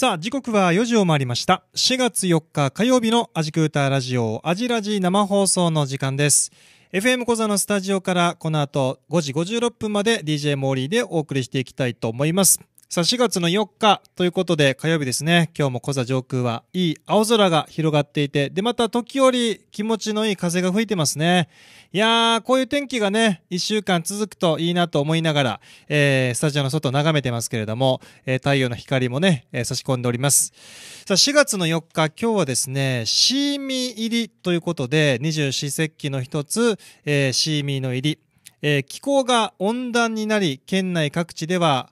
さあ、時刻は4時を回りました。4月4日火曜日のアジクーターラジオ、アジラジ生放送の時間です。FM 小座のスタジオからこの後5時56分まで DJ モーリーでお送りしていきたいと思います。さあ、4月の4日ということで、火曜日ですね。今日も小座上空はいい青空が広がっていて、で、また時折気持ちのいい風が吹いてますね。いやー、こういう天気がね、1週間続くといいなと思いながら、えー、スタジオの外を眺めてますけれども、えー、太陽の光もね、えー、差し込んでおります。さあ、4月の4日、今日はですね、シーミー入りということで、二十四節気の一つ、えー、シーミーの入り。えー、気候が温暖になり、県内各地では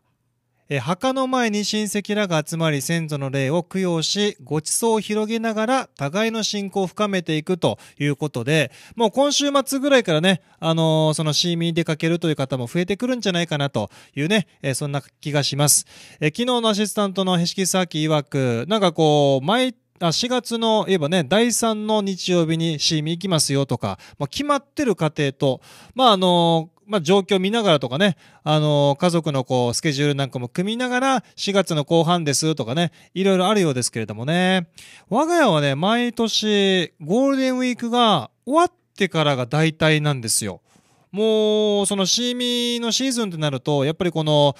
え墓の前に親戚らが集まり先祖の霊を供養し、ご馳走を広げながら互いの信仰を深めていくということで、もう今週末ぐらいからね、あのー、その CM に出かけるという方も増えてくるんじゃないかなというね、えー、そんな気がします。えー、昨日のアシスタントのヘシキサーキ曰く、なんかこう、毎あ4月の、言えばね、第3の日曜日に C m 行きますよとか、まあ、決まってる家庭と、まあ、あのーまあ、状況見ながらとかね、あの、家族のこう、スケジュールなんかも組みながら、4月の後半ですとかね、いろいろあるようですけれどもね、我が家はね、毎年、ゴールデンウィークが終わってからが大体なんですよ。もう、そのシーミーのシーズンってなると、やっぱりこの、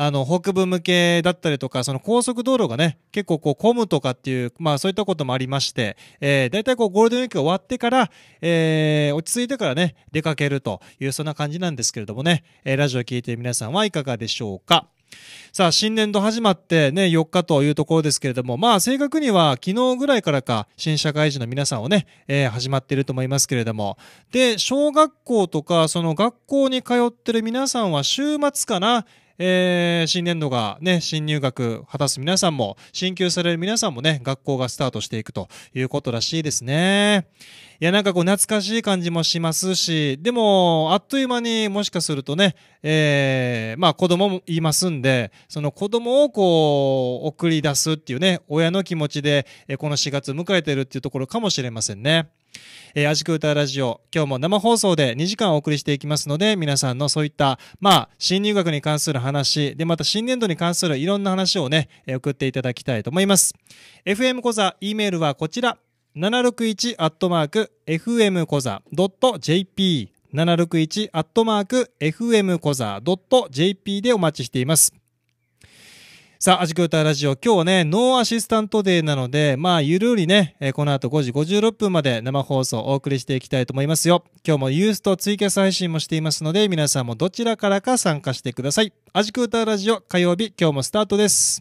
あの、北部向けだったりとか、その高速道路がね、結構こう混むとかっていう、まあそういったこともありまして、えー、大体こうゴールデンウィークが終わってから、えー、落ち着いてからね、出かけるという、そんな感じなんですけれどもね、えー、ラジオ聞いて皆さんはいかがでしょうか。さあ、新年度始まってね、4日というところですけれども、まあ、正確には昨日ぐらいからか、新社会人の皆さんをね、えー、始まっていると思いますけれども、で、小学校とか、その学校に通ってる皆さんは週末かな、えー、新年度がね、新入学果たす皆さんも、進級される皆さんもね、学校がスタートしていくということらしいですね。いや、なんかこう懐かしい感じもしますし、でも、あっという間にもしかするとね、えー、まあ子供もいますんで、その子供をこう、送り出すっていうね、親の気持ちで、この4月迎えてるっていうところかもしれませんね。えー、アジクータラジオ、今日も生放送で2時間お送りしていきますので、皆さんのそういった、まあ、新入学に関する話、で、また新年度に関するいろんな話をね、えー、送っていただきたいと思います。FM 講座、E メールはこちら、761アットマーク、FM 講座 .jp、761アットマーク、FM 講座 .jp でお待ちしています。さあ、アジク味タラジオ。今日はね、ノーアシスタントデーなので、まあ、ゆるりね、えー、この後5時56分まで生放送をお送りしていきたいと思いますよ。今日もユースとツイキャス配信もしていますので、皆さんもどちらからか参加してください。アジク味タラジオ火曜日、今日もスタートです。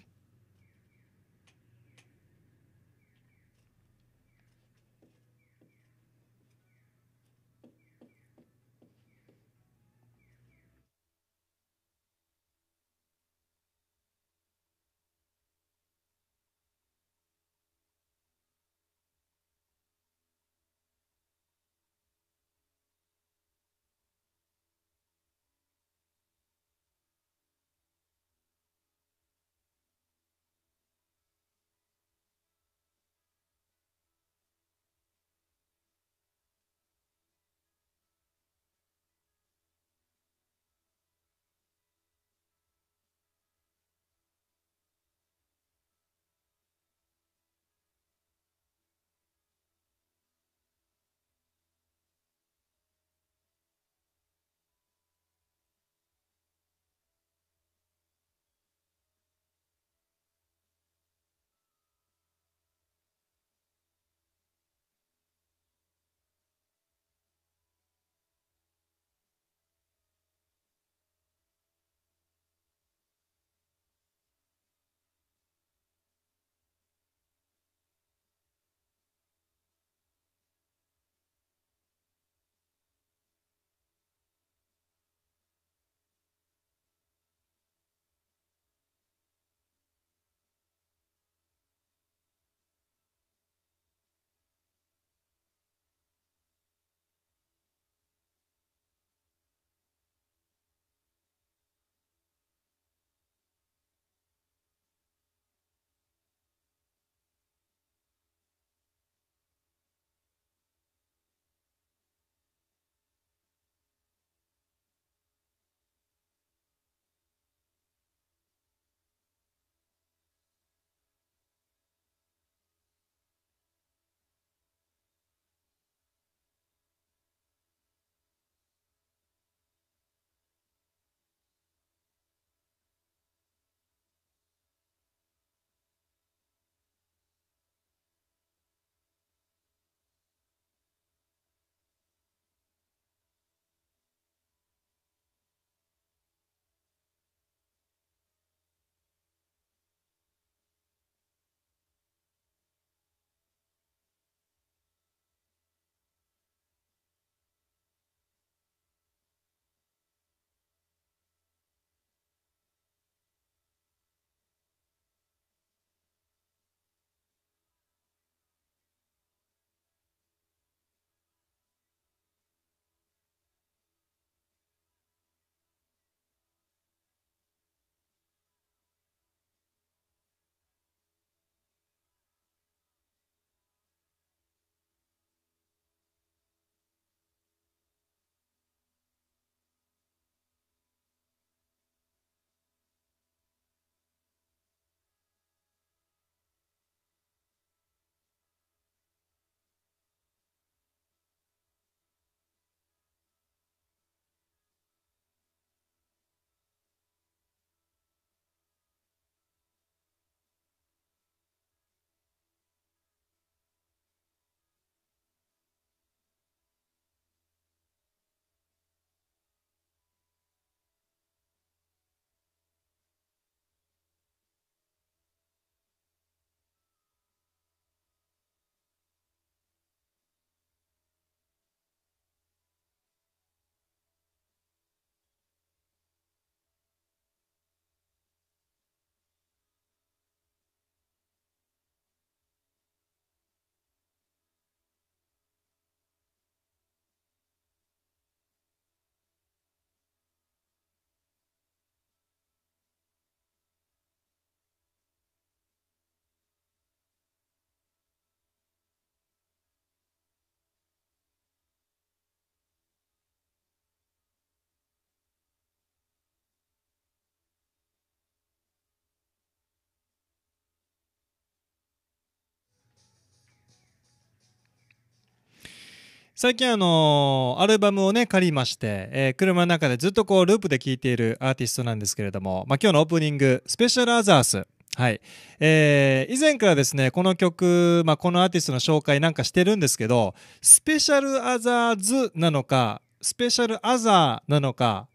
最近あのー、アルバムをね、借りまして、えー、車の中でずっとこう、ループで聴いているアーティストなんですけれども、まあ、今日のオープニング、スペシャルアザース。はい。えー、以前からですね、この曲、まあ、このアーティストの紹介なんかしてるんですけど、スペシャルアザーズなのか、スペシャルアザーなのか、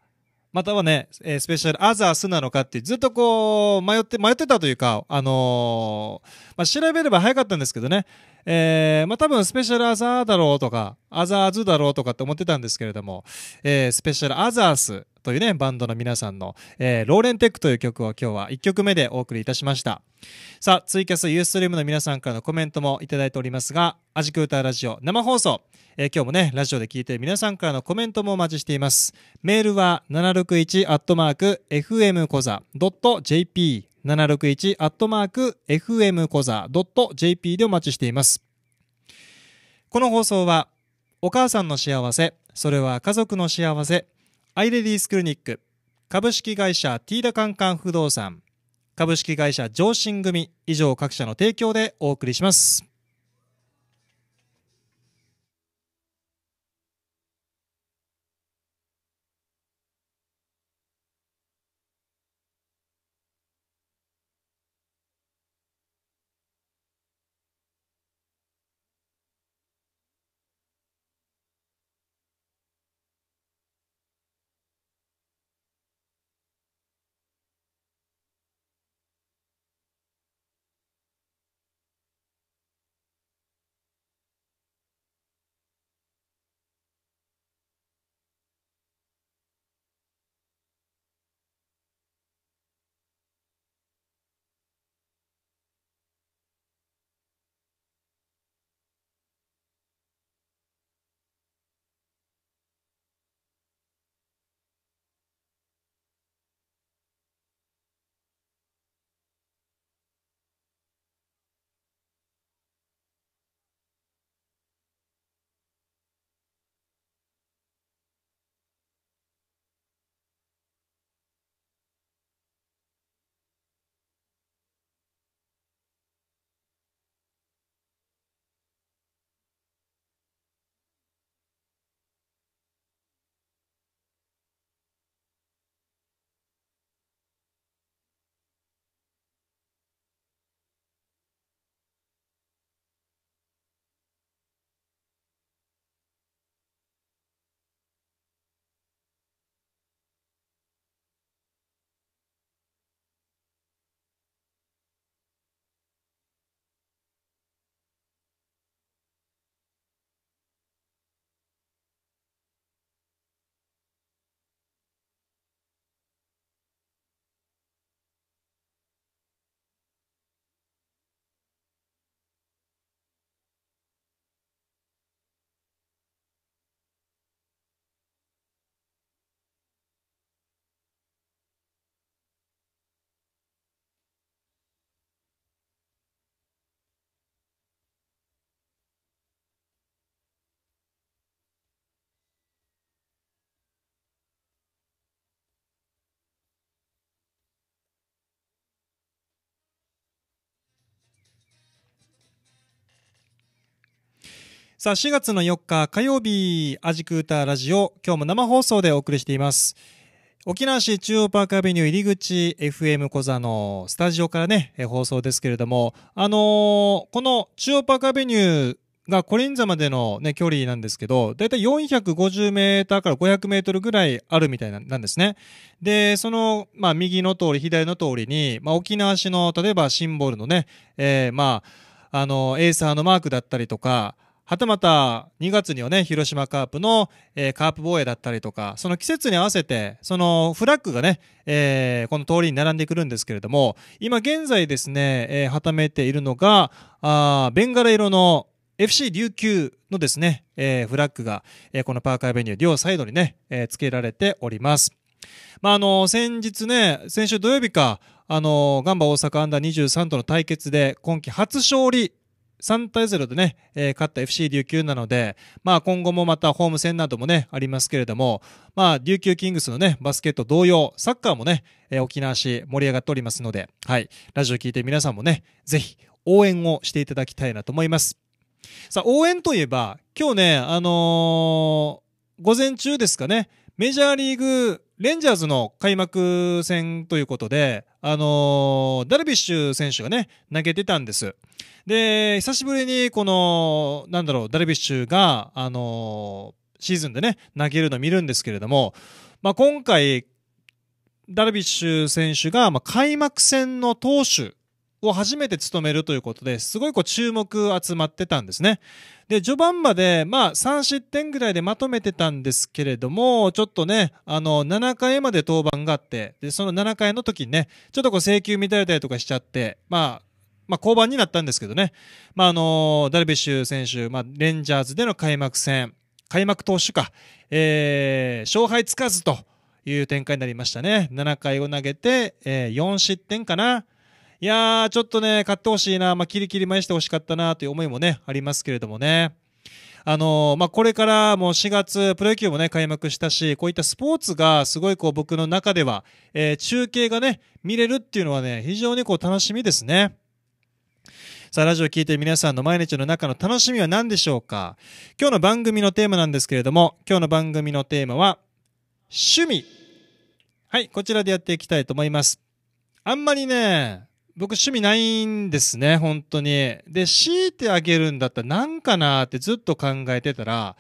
またはね、えー、スペシャルアザースなのかってずっとこう、迷って、迷ってたというか、あのー、まあ、調べれば早かったんですけどね、えー、まあ、多分スペシャルアザーだろうとか、アザーズだろうとかって思ってたんですけれども、えー、スペシャルアザース、というね、バンドの皆さんの、えー、ローレンテックという曲を今日は1曲目でお送りいたしました。さあ、ツイキャス、ユーストリームの皆さんからのコメントもいただいておりますが、アジクーターラジオ生放送、えー、今日もね、ラジオで聞いている皆さんからのコメントもお待ちしています。メールは761アットマーク FM コザ .jp 761アットマーク FM コザ .jp でお待ちしています。この放送は、お母さんの幸せ、それは家族の幸せ、アイレディースクリニック株式会社ティーダカンカン不動産株式会社上進組以上各社の提供でお送りします。さあ、4月の4日火曜日、アジクーターラジオ、今日も生放送でお送りしています。沖縄市中央パークアベニュー入り口 FM 小座のスタジオからね、放送ですけれども、あのー、この中央パークアベニューがコリンザまでの、ね、距離なんですけど、だいたい450メーターから500メートルぐらいあるみたいなんですね。で、その、まあ、右の通り、左の通りに、まあ、沖縄市の、例えばシンボルのね、えー、まあ、あの、エーサーのマークだったりとか、はたまた2月にはね、広島カープの、えー、カープ防衛だったりとか、その季節に合わせて、そのフラッグがね、えー、この通りに並んでくるんですけれども、今現在ですね、えー、はためているのが、あベンガラ色の FC 琉球のですね、えー、フラッグが、えー、このパーカーベニュー両サイドにね、えー、付けられております。まあ、あの、先日ね、先週土曜日か、あの、ガンバ大阪アンダー23との対決で今季初勝利3対0でね、えー、勝った FC 琉球なので、まあ今後もまたホーム戦などもね、ありますけれども、まあ琉球キングスのね、バスケット同様、サッカーもね、えー、沖縄市盛り上がっておりますので、はい、ラジオ聞いて皆さんもね、ぜひ応援をしていただきたいなと思います。さあ、応援といえば、今日ね、あのー、午前中ですかね、メジャーリーグレンジャーズの開幕戦ということで、あのー、ダルビッシュ選手がね、投げてたんです。で、久しぶりに、この、なんだろう、ダルビッシュが、あのー、シーズンでね、投げるの見るんですけれども、まあ、今回、ダルビッシュ選手が、まあ、開幕戦の投手を初めて務めるということですごいこう注目集まってたんですね。で、序盤までまあ3失点ぐらいでまとめてたんですけれども、ちょっとね、あの7回まで登板があって、で、その7回の時にね、ちょっとこう請求乱れたりとかしちゃって、まあまあ、降板になったんですけどね、まあ、あのダルビッシュ選手、まあ、レンジャーズでの開幕戦、開幕投手か、えー、勝敗つかずという展開になりましたね。7回を投げて、えー、4失点かな。いやー、ちょっとね、買ってほしいな、まあ、キリキリ前してほしかったな、という思いもね、ありますけれどもね。あのー、まあ、これからもう4月、プロ野球もね、開幕したし、こういったスポーツがすごいこう僕の中では、えー、中継がね、見れるっていうのはね、非常にこう楽しみですね。さあ、ラジオ聴いて皆さんの毎日の中の楽しみは何でしょうか今日の番組のテーマなんですけれども、今日の番組のテーマは、趣味。はい、こちらでやっていきたいと思います。あんまりね、僕趣味ないんですね、本当に。で、強いてあげるんだったら何かなってずっと考えてたら、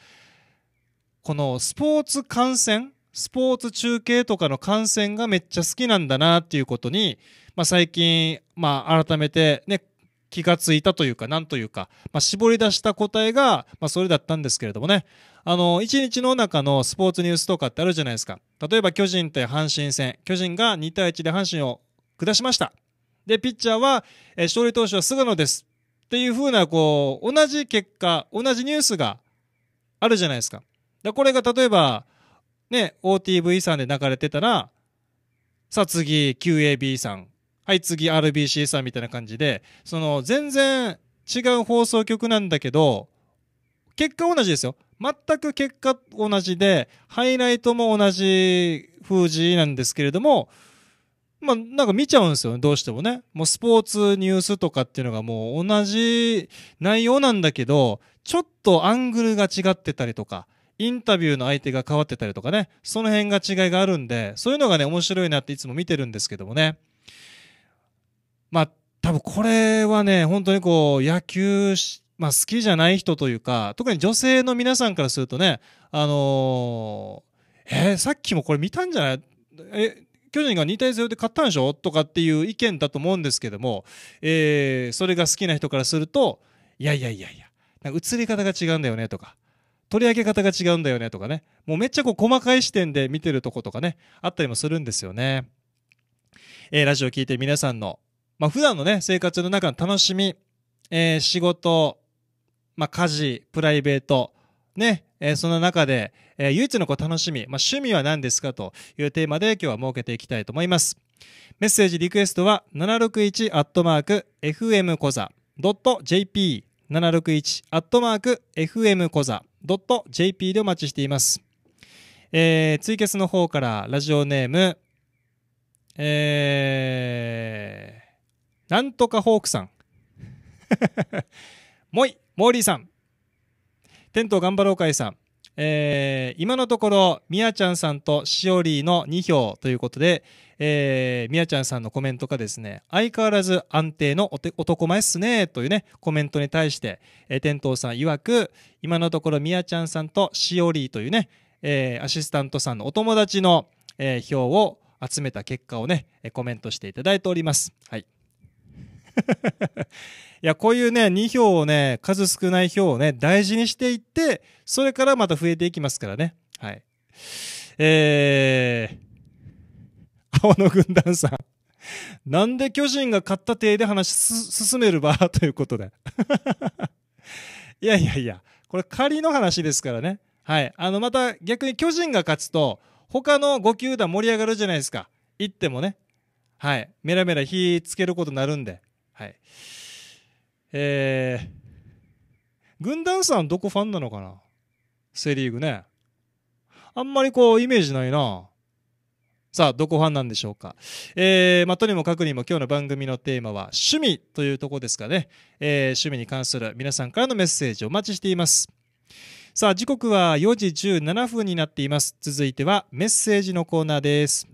このスポーツ観戦、スポーツ中継とかの観戦がめっちゃ好きなんだなっていうことに、まあ最近、まあ改めてね、気がついたというか、なんというか、まあ絞り出した答えが、まあそれだったんですけれどもね。あの、一日の中のスポーツニュースとかってあるじゃないですか。例えば巨人対阪神戦、巨人が2対1で阪神を下しました。で、ピッチャーは、えー、勝利投手は菅野です。っていうふうな、こう、同じ結果、同じニュースがあるじゃないですか。で、これが例えば、ね、OTV さんで流れてたら、さあ次 QAB さん、はい次 RBC さんみたいな感じで、その全然違う放送局なんだけど、結果同じですよ。全く結果同じで、ハイライトも同じ封じなんですけれども、まあ、なんか見ちゃうんですよね、どうしてもね。もうスポーツニュースとかっていうのがもう同じ内容なんだけど、ちょっとアングルが違ってたりとか、インタビューの相手が変わってたりとかね、その辺が違いがあるんで、そういうのがね、面白いなっていつも見てるんですけどもね。まあ、多分これはね、本当にこう、野球まあ、好きじゃない人というか、特に女性の皆さんからするとね、あのー、えー、さっきもこれ見たんじゃないえ、巨人が2対0で勝ったんでしょとかっていう意見だと思うんですけども、えー、それが好きな人からすると、いやいやいやいや、なんか映り方が違うんだよねとか、取り上げ方が違うんだよねとかね、もうめっちゃこう細かい視点で見てるとことかね、あったりもするんですよね。えー、ラジオ聞いて皆さんの、まあ、普段のね、生活の中の楽しみ、えー、仕事、まあ、家事、プライベート、ね、えー、その中で、えー、唯一のこう楽しみ、まあ、趣味は何ですかというテーマで今日は設けていきたいと思います。メッセージリクエストは761アットマーク FM コザ .jp 761アットマーク FM コザ .jp でお待ちしています。えー、ツイキャスの方からラジオネーム、えー、なんとかホークさん。もい、モーリーさん。テント頑張ろうかいさん。えー、今のところ、みやちゃんさんとしおりの2票ということで、えー、みやちゃんさんのコメントがですね、相変わらず安定の男前っすね、というね、コメントに対して、えー、天童さん曰く、今のところみやちゃんさんとしおりというね、えー、アシスタントさんのお友達の、えー、票を集めた結果をね、コメントしていただいております。はい。いや、こういうね、2票をね、数少ない票をね、大事にしていって、それからまた増えていきますからね。はい。えー、青の軍団さん。なんで巨人が勝った体で話進める場 ということで。いやいやいや、これ仮の話ですからね。はい。あの、また逆に巨人が勝つと、他の5球団盛り上がるじゃないですか。行ってもね。はい。メラメラ火つけることになるんで。はい。えー、軍団さんどこファンなのかなセリーグね。あんまりこう、イメージないな。さあ、どこファンなんでしょうか。えー、まあ、とにもかくにも今日の番組のテーマは趣味というとこですかね。えー、趣味に関する皆さんからのメッセージお待ちしています。さあ、時刻は4時17分になっています。続いてはメッセージのコーナーです。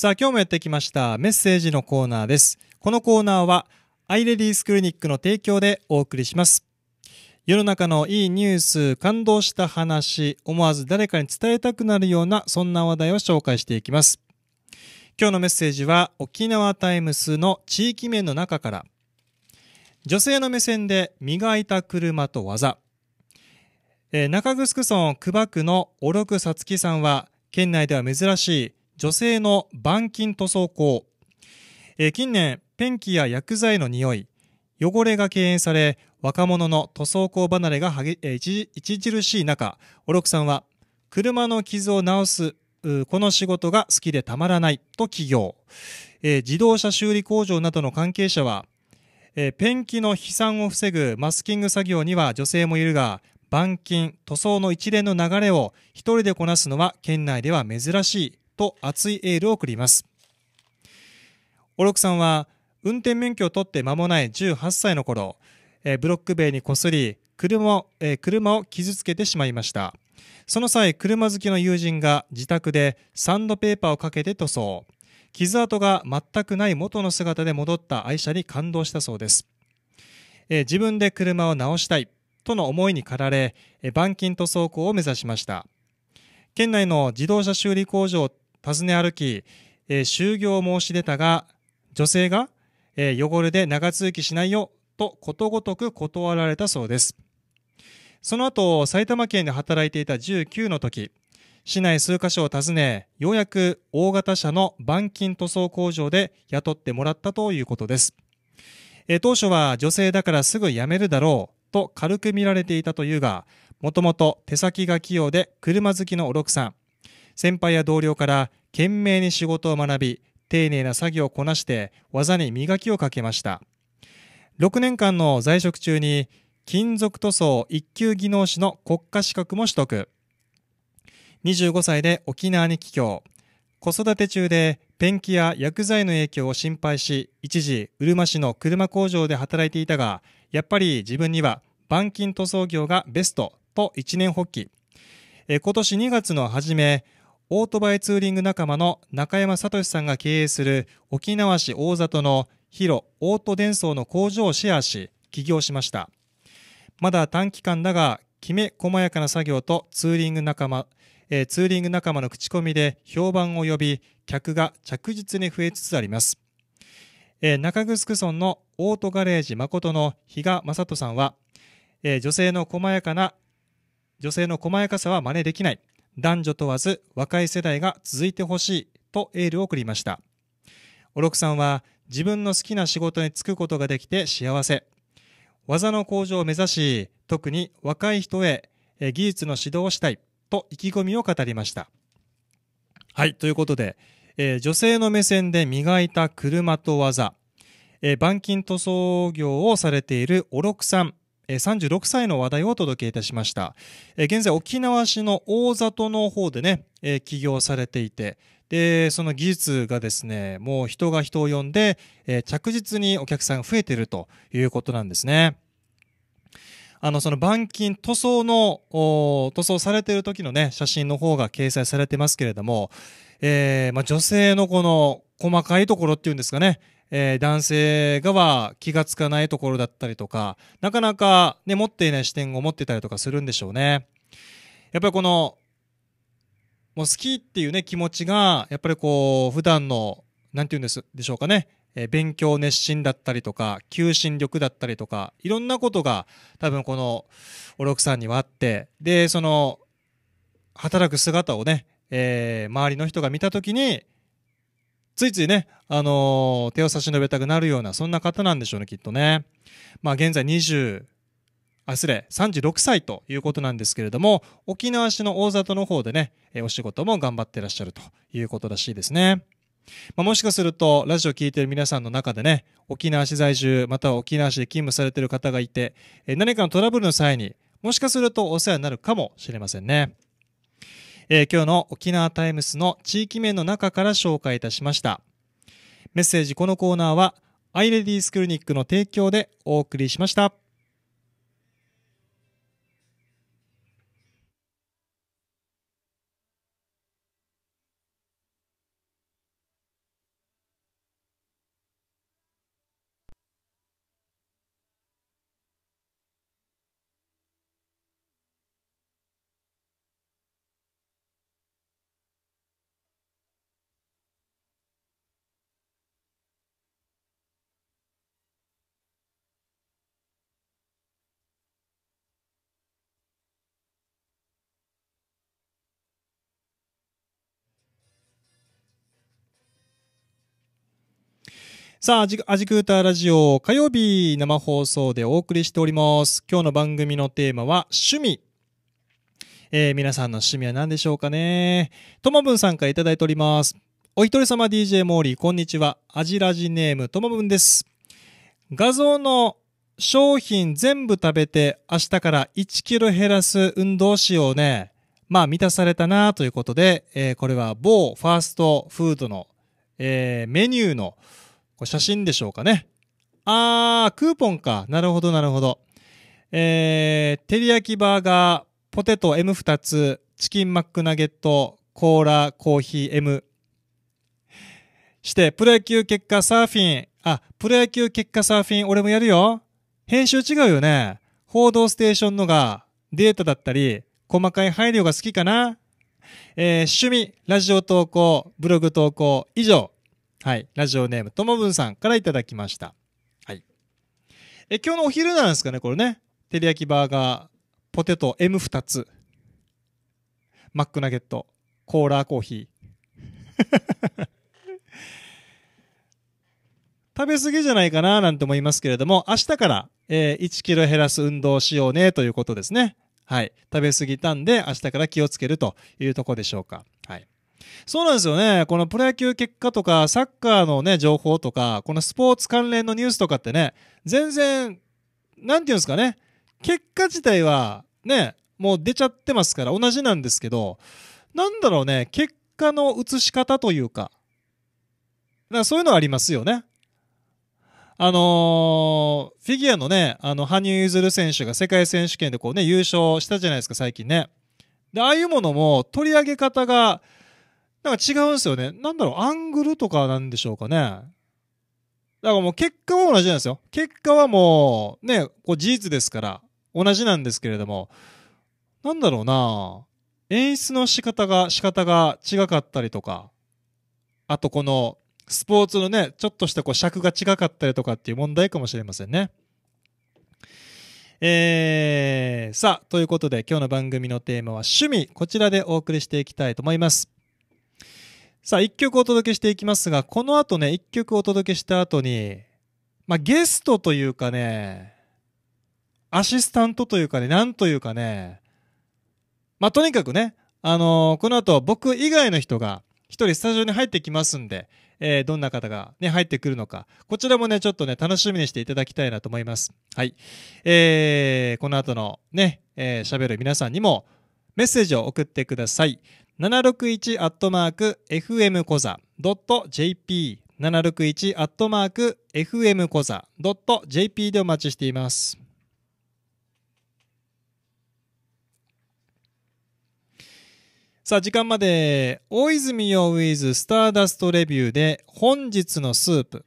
さあ、今日もやってきましたメッセージのコーナーです。このコーナーは、アイレディースクリニックの提供でお送りします。世の中のいいニュース、感動した話、思わず誰かに伝えたくなるような、そんな話題を紹介していきます。今日のメッセージは、沖縄タイムスの地域面の中から、女性の目線で磨いた車と技。えー、中城村久保区の小禄さつきさんは、県内では珍しい女性の板金塗装工、えー、近年ペンキや薬剤の匂い汚れが敬遠され若者の塗装工離れがえー、著しい中オロクさんは車の傷を治すこの仕事が好きでたまらないと起業、えー、自動車修理工場などの関係者は、えー、ペンキの飛散を防ぐマスキング作業には女性もいるが板金塗装の一連の流れを一人でこなすのは県内では珍しいと熱いエールを送りますオロクさんは運転免許を取って間もない18歳の頃、えー、ブロック塀にこすり車をえー、車を傷つけてしまいましたその際車好きの友人が自宅でサンドペーパーをかけて塗装傷跡が全くない元の姿で戻った愛車に感動したそうです、えー、自分で車を直したいとの思いに駆られ、板金塗装工を目指しました県内の自動車修理工場尋ね歩き、えー、就業申し出たが、女性が、えー、汚れで長続きしないよとことごとく断られたそうです。その後、埼玉県で働いていた19の時、市内数カ所を訪ね、ようやく大型車の板金塗装工場で雇ってもらったということです。え当初は女性だからすぐ辞めるだろうと軽く見られていたというが、もともと手先が器用で車好きのおろくさん。先輩や同僚から懸命に仕事を学び、丁寧な作業をこなして技に磨きをかけました。6年間の在職中に金属塗装一級技能士の国家資格も取得。25歳で沖縄に帰郷。子育て中でペンキや薬剤の影響を心配し、一時、うるま市の車工場で働いていたが、やっぱり自分には板金塗装業がベストと一年発起。え今年2月の初め、オートバイツーリング仲間の中山聡さんが経営する沖縄市大里の広オートソーの工場をシェアし起業しましたまだ短期間だがきめ細やかな作業とツーリング仲間、えー、ツーリング仲間の口コミで評判を呼び客が着実に増えつつあります、えー、中城村のオートガレージ誠の比嘉正人さんは、えー、女性の細やかな女性の細やかさは真似できない男女問わず若い世代が続いてほしいとエールを送りましたおろくさんは自分の好きな仕事に就くことができて幸せ技の向上を目指し特に若い人へ技術の指導をしたいと意気込みを語りましたはいということで、えー、女性の目線で磨いた車と技、えー、板金塗装業をされているおろくさん36歳の話題をお届けいたしました。現在沖縄市の大里の方でね、起業されていて、で、その技術がですね、もう人が人を呼んで、着実にお客さんが増えているということなんですね。あの、その板金、塗装の、塗装されている時のね、写真の方が掲載されてますけれども、えー、まあ、女性のこの細かいところっていうんですかね、えー、男性側気がつかないところだったりとか、なかなかね、持っていない視点を持ってたりとかするんでしょうね。やっぱりこの、もう好きっていうね、気持ちが、やっぱりこう、普段の、なんて言うんですでしょうかね、えー、勉強熱心だったりとか、求心力だったりとか、いろんなことが多分この、おろくさんにはあって、で、その、働く姿をね、えー、周りの人が見たときに、ついついね、あのー、手を差し伸べたくなるような、そんな方なんでしょうね、きっとね。まあ、現在20、あ、失礼、36歳ということなんですけれども、沖縄市の大里の方でね、えお仕事も頑張ってらっしゃるということらしいですね。まあ、もしかすると、ラジオ聴いてる皆さんの中でね、沖縄市在住、または沖縄市で勤務されてる方がいて、え何かのトラブルの際に、もしかするとお世話になるかもしれませんね。え今日の沖縄タイムスの地域面の中から紹介いたしました。メッセージこのコーナーは、アイレディースクリニックの提供でお送りしました。さあ、アジクーターラジオ火曜日生放送でお送りしております。今日の番組のテーマは趣味。えー、皆さんの趣味は何でしょうかね。ともぶんさんからいただいております。お一人様 DJ モーリー、こんにちは。アジラジネームともぶんです。画像の商品全部食べて明日から1キロ減らす運動しようね。まあ満たされたなということで、えー、これは某ファーストフードの、えー、メニューのこれ写真でしょうかね。あー、クーポンか。なるほど、なるほど。えー、照り焼きバーガー、ポテト M2 つ、チキンマックナゲット、コーラ、コーヒー M。して、プロ野球結果サーフィン。あ、プロ野球結果サーフィン、俺もやるよ。編集違うよね。報道ステーションのが、データだったり、細かい配慮が好きかな。えー、趣味、ラジオ投稿、ブログ投稿、以上。はい。ラジオネーム、ともぶんさんからいただきました。はい。え、今日のお昼なんですかね、これね。照り焼きバーガー、ポテト M2 つ。マックナゲット、コーラコーヒー。食べ過ぎじゃないかななんて思いますけれども、明日から、えー、1キロ減らす運動しようねということですね。はい。食べ過ぎたんで、明日から気をつけるというとこでしょうか。そうなんですよね。このプロ野球結果とか、サッカーのね、情報とか、このスポーツ関連のニュースとかってね、全然、なんていうんですかね、結果自体はね、もう出ちゃってますから同じなんですけど、なんだろうね、結果の映し方というか、だかそういうのはありますよね。あのー、フィギュアのね、あの、羽生結弦選手が世界選手権でこうね、優勝したじゃないですか、最近ね。で、ああいうものも取り上げ方が、なんか違うんですよね。なんだろう、アングルとかなんでしょうかね。だからもう結果は同じなんですよ。結果はもう、ね、こう事実ですから、同じなんですけれども、なんだろうな演出の仕方が、仕方が違かったりとか、あとこの、スポーツのね、ちょっとしたこう尺が違かったりとかっていう問題かもしれませんね。えー、さあ、ということで今日の番組のテーマは趣味、こちらでお送りしていきたいと思います。さあ、一曲お届けしていきますが、この後ね、一曲お届けした後に、まあ、ゲストというかね、アシスタントというかね、なんというかね、まあ、とにかくね、あのー、この後僕以外の人が一人スタジオに入ってきますんで、えー、どんな方がね、入ってくるのか、こちらもね、ちょっとね、楽しみにしていただきたいなと思います。はい。えー、この後のね、えー、喋る皆さんにもメッセージを送ってください。761アットマーク FM コザドット JP 761アットマーク FM コザドット JP でお待ちしています。さあ、時間まで、大泉洋ウィズスターダストレビューで、本日のスープ、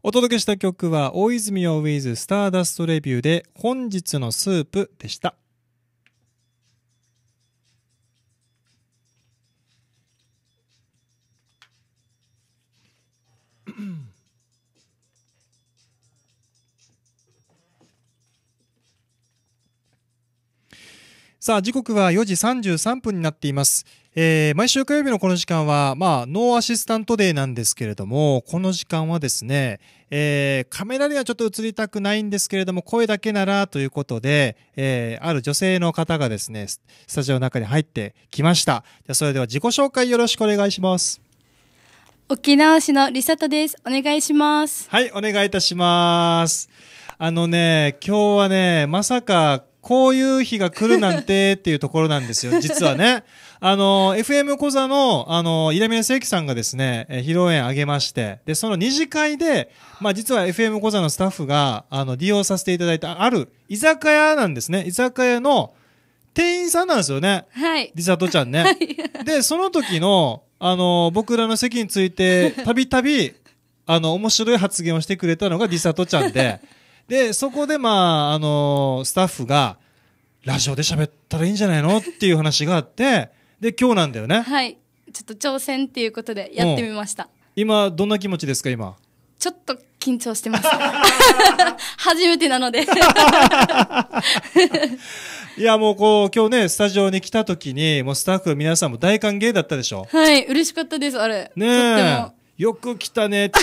お届けした曲は大泉洋 with スターダストレビューで本日のスープでした。さあ時刻は4時33分になっています。えー、毎週火曜日のこの時間は、まあ、ノーアシスタントデーなんですけれども、この時間はですね、えー、カメラにはちょっと映りたくないんですけれども、声だけならということで、えー、ある女性の方がですね、スタジオの中に入ってきました。じゃそれでは自己紹介よろしくお願いします。沖縄市のリサトです。お願いします。はい、お願いいたします。あのね、今日はね、まさかこういう日が来るなんてっていうところなんですよ、実はね。あの、FM 小座の、あの、イラミヤ聖輝さんがですね、えー、披露宴あげまして、で、その二次会で、まあ実は FM 小座のスタッフが、あの、利用させていただいた、ある居酒屋なんですね。居酒屋の店員さんなんですよね。はい。リサトちゃんね。はい、で、その時の、あの、僕らの席について、たびたび、あの、面白い発言をしてくれたのがリサトちゃんで、でそこでまああのスタッフがラジオで喋ったらいいんじゃないのっていう話があってで今日なんだよねはいちょっと挑戦っていうことでやってみました今どんな気持ちですか今ちょっと緊張してます 初めてなので いや、もうこう、今日ね、スタジオに来た時に、もうスタッフ皆さんも大歓迎だったでしょはい、嬉しかったです、あれ。ねえ。よく来たねって。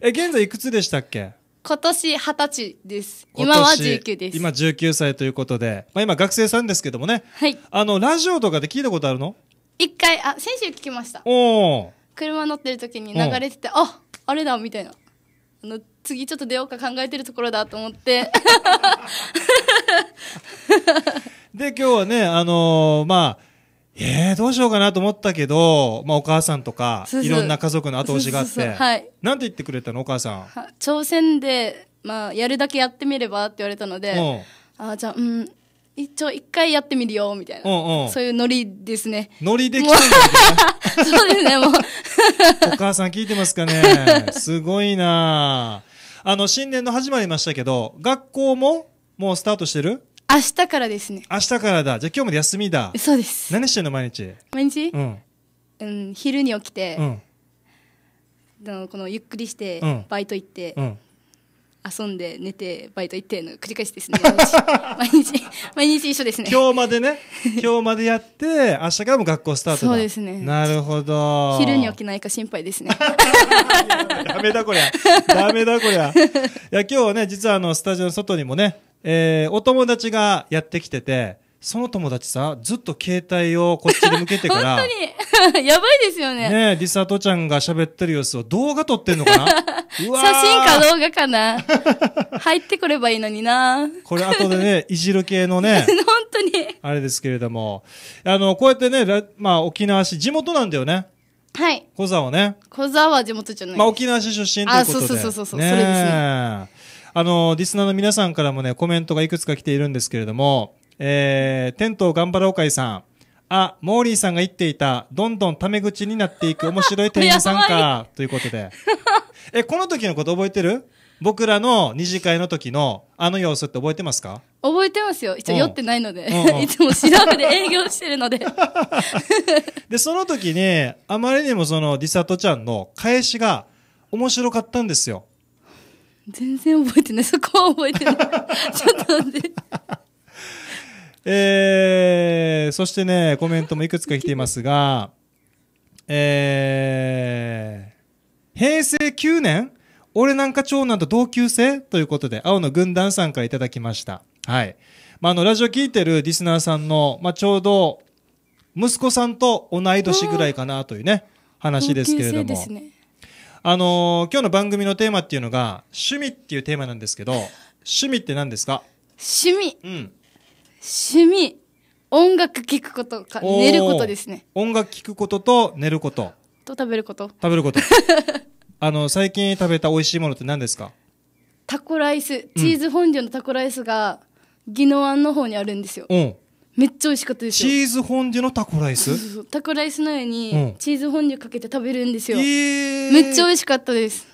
え、現在いくつでしたっけ今年二十歳です。今は19です。今19歳ということで、まあ今学生さんですけどもね。はい。あの、ラジオとかで聞いたことあるの一回、あ、先週聞きました。おお。車乗ってる時に流れてて、あ、あれだ、みたいな。あの、次ちょっと出ようか考えてるところだと思って。で、今日はね、あのー、まあ、えー、どうしようかなと思ったけど、まあ、お母さんとかいろんな家族の後押しがあって、はい、なんて言ってくれたのお母さんは挑戦で、まあ、やるだけやってみればって言われたのでああじゃあうん一応一回やってみるよみたいなおうおう、そういうノリですねノリできてるんだ そうですねもう お母さん聞いてますかねすごいなあの新年の始まりましたけど学校ももうスタートしてる明日からですね明日からだじゃあ今日まで休みだそうです何してんの毎日毎日、うんうん、昼に起きて、うん、このゆっくりして、うん、バイト行って、うん、遊んで寝てバイト行っての繰り返しですね毎日 毎日一緒ですね今日までね 今日までやって明日からも学校スタートそうですねなるほど昼に起きないか心配ですねダメだこりゃダメだこりゃいや今日はね実はあのスタジオの外にもねえー、お友達がやってきてて、その友達さ、ずっと携帯をこっちに向けてから。本当に やばいですよね。ねえ、リサートちゃんが喋ってる様子を動画撮ってんのかな 写真か動画かな入ってくればいいのになこれ後でね、いじる系のね。本当に。あれですけれども。あの、こうやってね、まあ沖縄市、地元なんだよね。はい。小沢ね。小沢は地元じゃない。まあ沖縄市出身ということで。あ、そうそうそうそう、ね、それですね。あの、リスナーの皆さんからもね、コメントがいくつか来ているんですけれども、えー、テント頑張ろうかいさん、あ、モーリーさんが言っていた、どんどんタメ口になっていく面白い店員さんか、ということで。え、この時のこと覚えてる僕らの二次会の時のあの様子って覚えてますか覚えてますよ。一応酔ってないので、うんうん、いつもシラで営業してるので。で、その時に、あまりにもそのディサトちゃんの返しが面白かったんですよ。全然覚えてない。そこは覚えてない。ちょっと待って。えー、そしてね、コメントもいくつか来ていますが、えー、平成9年俺なんか長男と同級生ということで、青の軍団さんからいただきました。はい。まあ、あの、ラジオ聞いてるリスナーさんの、まあ、ちょうど、息子さんと同い年ぐらいかなというね、話ですけれども。同級生ですね。あのー、今日の番組のテーマっていうのが、趣味っていうテーマなんですけど、趣味って何ですか趣味、うん、趣味。音楽聴くことか、寝ることですね。音楽聴くことと寝ること。と食べること。食べること。あの、最近食べた美味しいものって何ですかタコライス、チーズ本ォンのタコライスが、宜野湾の方にあるんですよ。うんめっちゃ美味しかったですチーズフォンデュのタコライそうそうスそうタコライスの上にチーズフォンデュかけて食べるんですえよ、ー、めっちゃ美味しかったです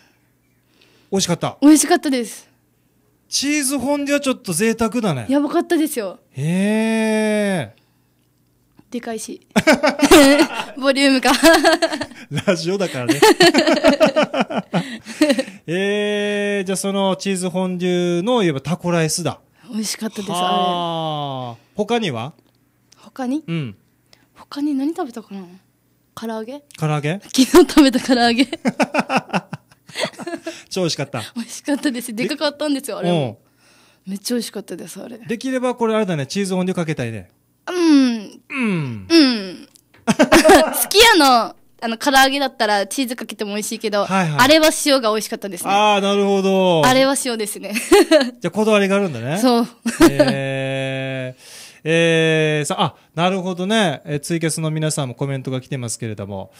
美味しかった美味しかったですチーズフォンデュはちょっと贅沢だねやばかったですよへえでかいし ボリュームがラジオだからねえ ー、じゃあそのチーズフォンデュのいわばタコライスだ美味しかったですあれ他には他にうん他に何食べたかな唐揚げ唐揚げ昨日食べた唐揚げ 超美味しかった美味しかったですでかかったんですよあれもめっちゃ美味しかったですあれできればこれあれだねチーズオンリュかけたいねうんうんうん 好きやのあの、唐揚げだったらチーズかけても美味しいけど、はいはい、あれは塩が美味しかったですね。ああ、なるほど。あれは塩ですね。じゃあ、こだわりがあるんだね。そう。えー。えー、さあ、なるほどね、えー、ツイキャスの皆さんもコメントが来てますけれども、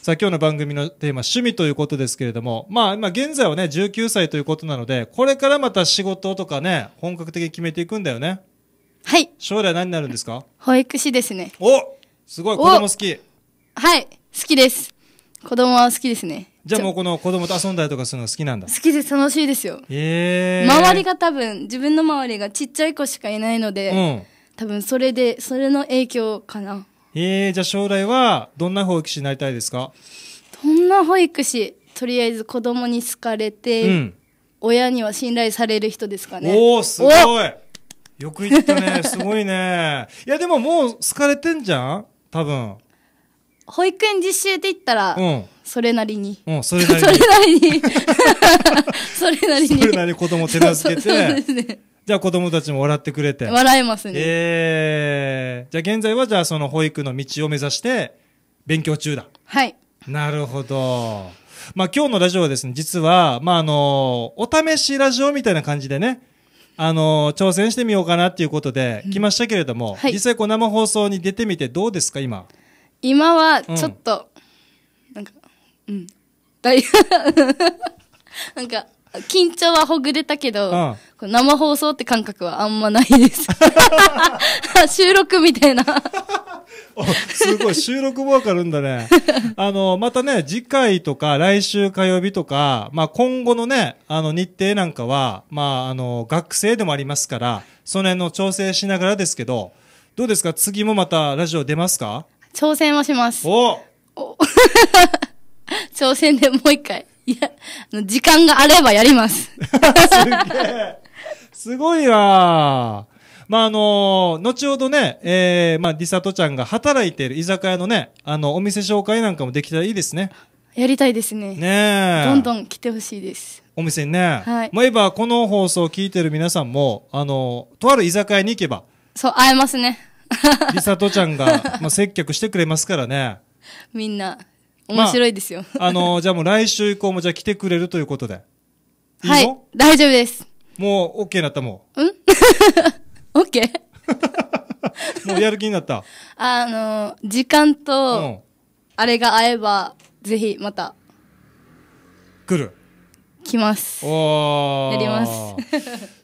さあ、今日の番組のテーマ、趣味ということですけれども、まあ、今現在はね、19歳ということなので、これからまた仕事とかね、本格的に決めていくんだよね。はい。将来何になるんですか保育士ですね。おすごい、子供好き。はい、好きです。子供は好きですね。じゃあもうこの子供と遊んだりとかするの好きなんだ好きで楽しいですよ。えー、周りが多分、自分の周りがちっちゃい子しかいないので、うん、多分それで、それの影響かな。えー、じゃあ将来はどんな保育士になりたいですかどんな保育士とりあえず子供に好かれて、うん、親には信頼される人ですかね。おおすごいよく言ったね。すごいね。いやでももう好かれてんじゃん多分。保育園実習って言ったら、うんそれなりに。うん、それなりに。それなりに。それなりに。それなりに子供手助けて。そうですね。じゃあ子供たちも笑ってくれて。笑えますね。ええー、じゃあ現在はじゃあその保育の道を目指して勉強中だ。はい。なるほど。まあ今日のラジオはですね、実は、まああの、お試しラジオみたいな感じでね、あの、挑戦してみようかなっていうことで来ましたけれども、うんはい、実際こう生放送に出てみてどうですか今。今はちょっと、うん、なんか、うん。だい なんか、緊張はほぐれたけど、うん、生放送って感覚はあんまないです。収録みたいな。すごい、収録もわかるんだね。あの、またね、次回とか、来週火曜日とか、まあ今後のね、あの日程なんかは、まああの、学生でもありますから、その辺の調整しながらですけど、どうですか次もまたラジオ出ますか挑戦をします。お 挑戦でもう一回。いや、時間があればやります。すげえ。すごいわまあ、あのー、後ほどね、えー、まあ、りサトちゃんが働いている居酒屋のね、あの、お店紹介なんかもできたらいいですね。やりたいですね。ねどんどん来てほしいです。お店にね。はい。まあ、言えば、この放送を聞いてる皆さんも、あの、とある居酒屋に行けば。そう、会えますね。リサトちゃんが、まあ、接客してくれますからね。みんな、面白いですよ。まあ、あのー、じゃあもう来週以降もじゃあ来てくれるということで。いいはい、大丈夫です。もう OK になったもん。うん ?OK? もうやる気になった。あのー、時間と、あれが合えば、ぜひまた。来る来ます。おやります。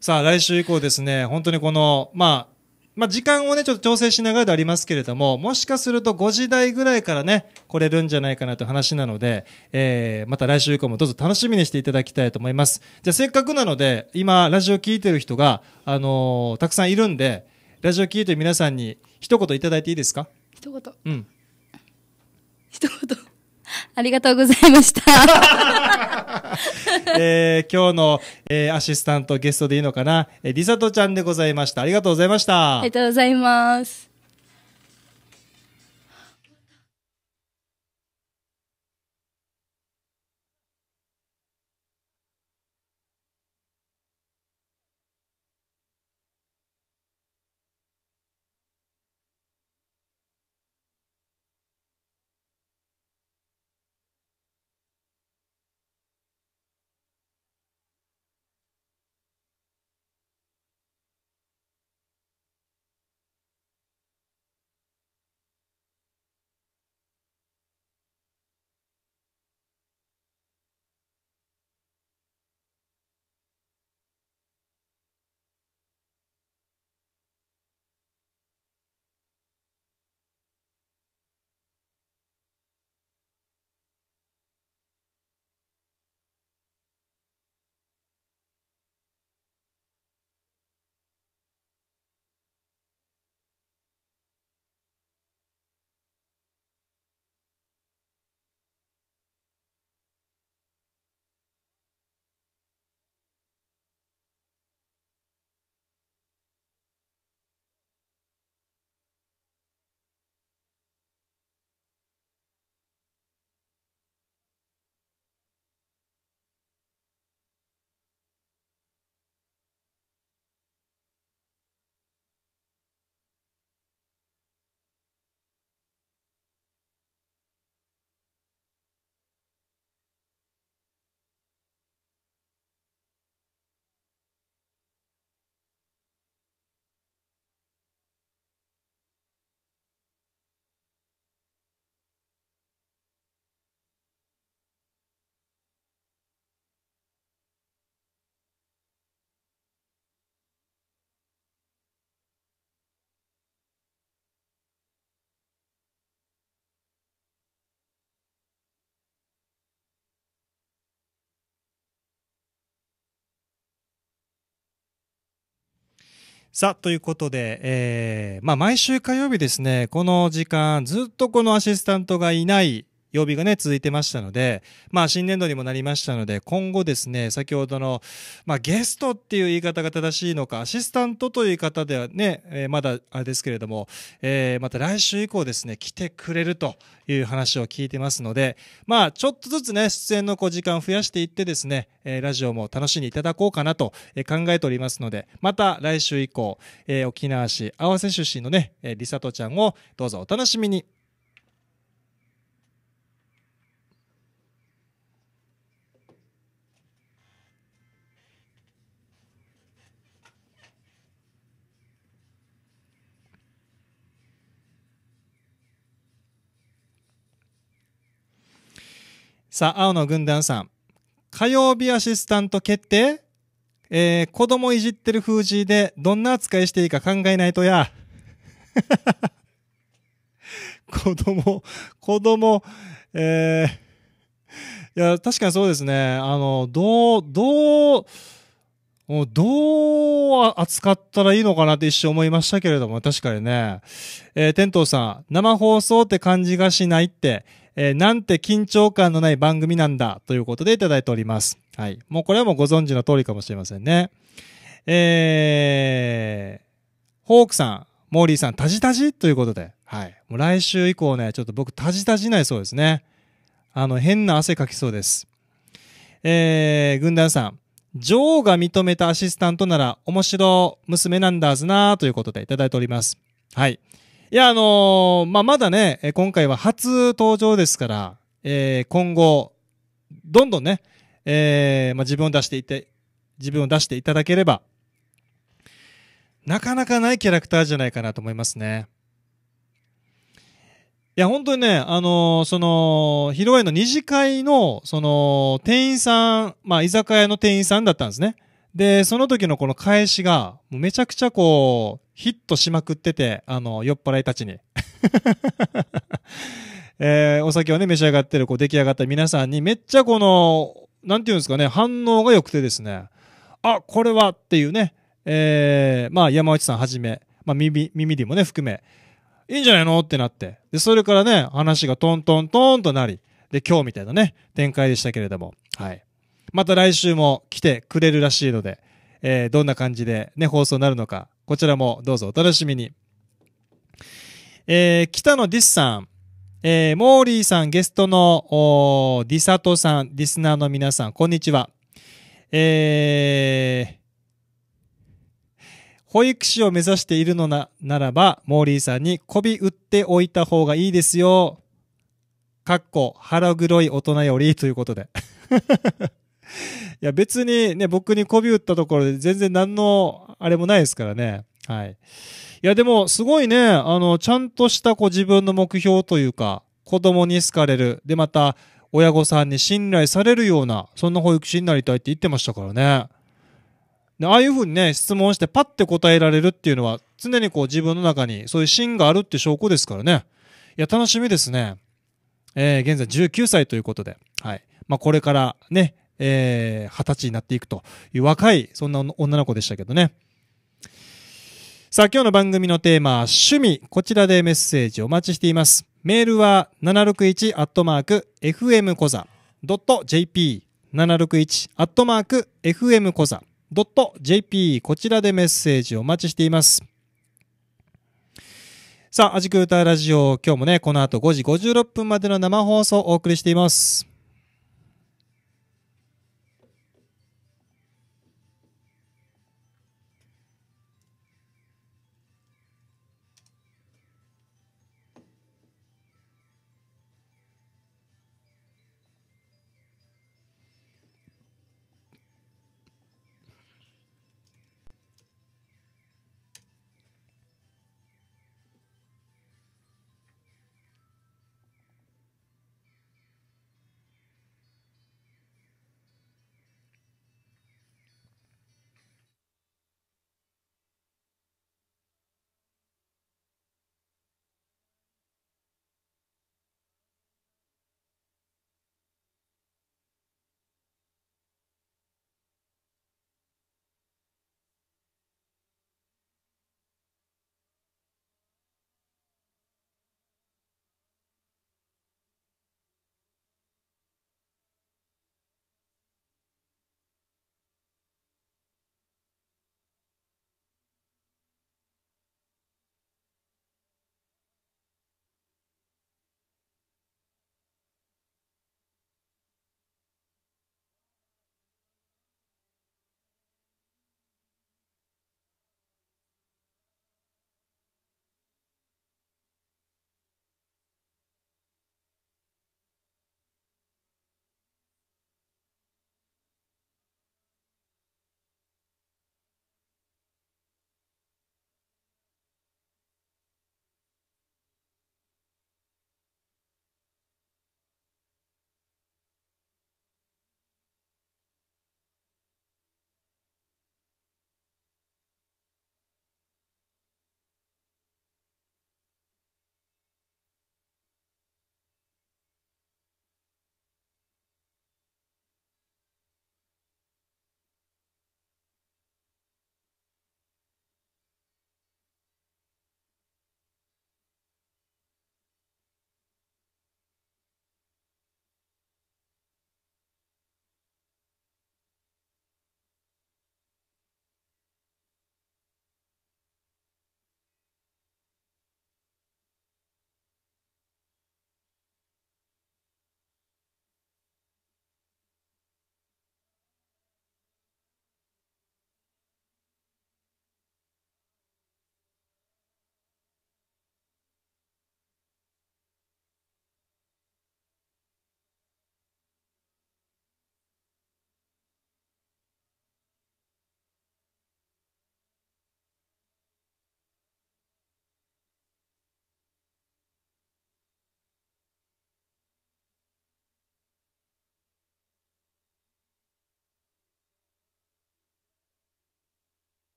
さあ、来週以降ですね、本当にこの、まあ、まあ、時間をね、ちょっと調整しながらでありますけれども、もしかすると5時台ぐらいからね、来れるんじゃないかなという話なので、えー、また来週以降もどうぞ楽しみにしていただきたいと思います。じゃあ、せっかくなので、今、ラジオ聞いてる人が、あのー、たくさんいるんで、ラジオ聞いてる皆さんに、一言いただいていいですか一言。うん。一言。ありがとうございました。えー、今日の、えー、アシスタントゲストでいいのかな、えー、りさとちゃんでございました。ありがとうございました。ありがとうございます。さあ、ということで、えー、まあ、毎週火曜日ですね、この時間、ずっとこのアシスタントがいない、曜日がね続いてましたので、まあ、新年度にもなりましたので今後ですね先ほどの、まあ、ゲストっていう言い方が正しいのかアシスタントという言い方ではね、えー、まだあれですけれども、えー、また来週以降ですね来てくれるという話を聞いてますので、まあ、ちょっとずつね出演のこう時間を増やしていってですね、えー、ラジオも楽しんでいただこうかなと考えておりますのでまた来週以降、え沖縄市合わせ出身のねりさとちゃんをどうぞお楽しみに。さあ、青の軍団さん。火曜日アシスタント決定えー、子供いじってる風じでどんな扱いしていいか考えないとや。子供、子供、えー、いや、確かにそうですね。あの、どう、どう、どう扱ったらいいのかなって一瞬思いましたけれども、確かにね。えー、天童さん、生放送って感じがしないって、えー、なんて緊張感のない番組なんだということでいただいております。はい。もうこれはもうご存知の通りかもしれませんね。えー、ホークさん、モーリーさん、タジタジということで、はい。もう来週以降ね、ちょっと僕タジタジないそうですね。あの、変な汗かきそうです。えー、軍団さん、女王が認めたアシスタントなら面白娘なんだーずなーということでいただいております。はい。いや、あのー、まあ、まだね、今回は初登場ですから、えー、今後、どんどんね、えー、まあ、自分を出していて、自分を出していただければ、なかなかないキャラクターじゃないかなと思いますね。いや、本当にね、あのー、その、披露宴の二次会の、その、店員さん、まあ、居酒屋の店員さんだったんですね。で、その時のこの返しが、めちゃくちゃこう、ヒットしまくってて、あの、酔っ払いたちに。えー、お酒をね、召し上がってる、こう、出来上がった皆さんに、めっちゃこの、なんていうんですかね、反応が良くてですね、あ、これはっていうね、えー、まあ、山内さんはじめ、まあ、耳、耳でもね、含め、いいんじゃないのってなって、で、それからね、話がトントントンとなり、で、今日みたいなね、展開でしたけれども、はい。また来週も来てくれるらしいので、えー、どんな感じでね、放送になるのか、こちらもどうぞお楽しみに。えー、北野ディスさん、えー、モーリーさん、ゲストのディサトさん、リスナーの皆さん、こんにちは。えー、保育士を目指しているのなならば、モーリーさんに媚び売っておいた方がいいですよ。かっこ、腹黒い大人よりということでいや、別にね、僕に媚び打ったところで全然何のあれもないですからね。はい。いや、でも、すごいね、あの、ちゃんとしたこう自分の目標というか、子供に好かれる。で、また、親御さんに信頼されるような、そんな保育士になりたいって言ってましたからね。で、ああいうふうにね、質問してパッて答えられるっていうのは、常にこう自分の中にそういう芯があるって証拠ですからね。いや、楽しみですね。えー、現在19歳ということで、はい。まあ、これからね、えー、二十歳になっていくという若い、そんな女の子でしたけどね。さあ、今日の番組のテーマ、趣味。こちらでメッセージお待ちしています。メールは、761-FM コザ .jp、761-FM コザ .jp、こちらでメッセージお待ちしています。さあ、アジクータラジオ、今日もね、この後5時56分までの生放送をお送りしています。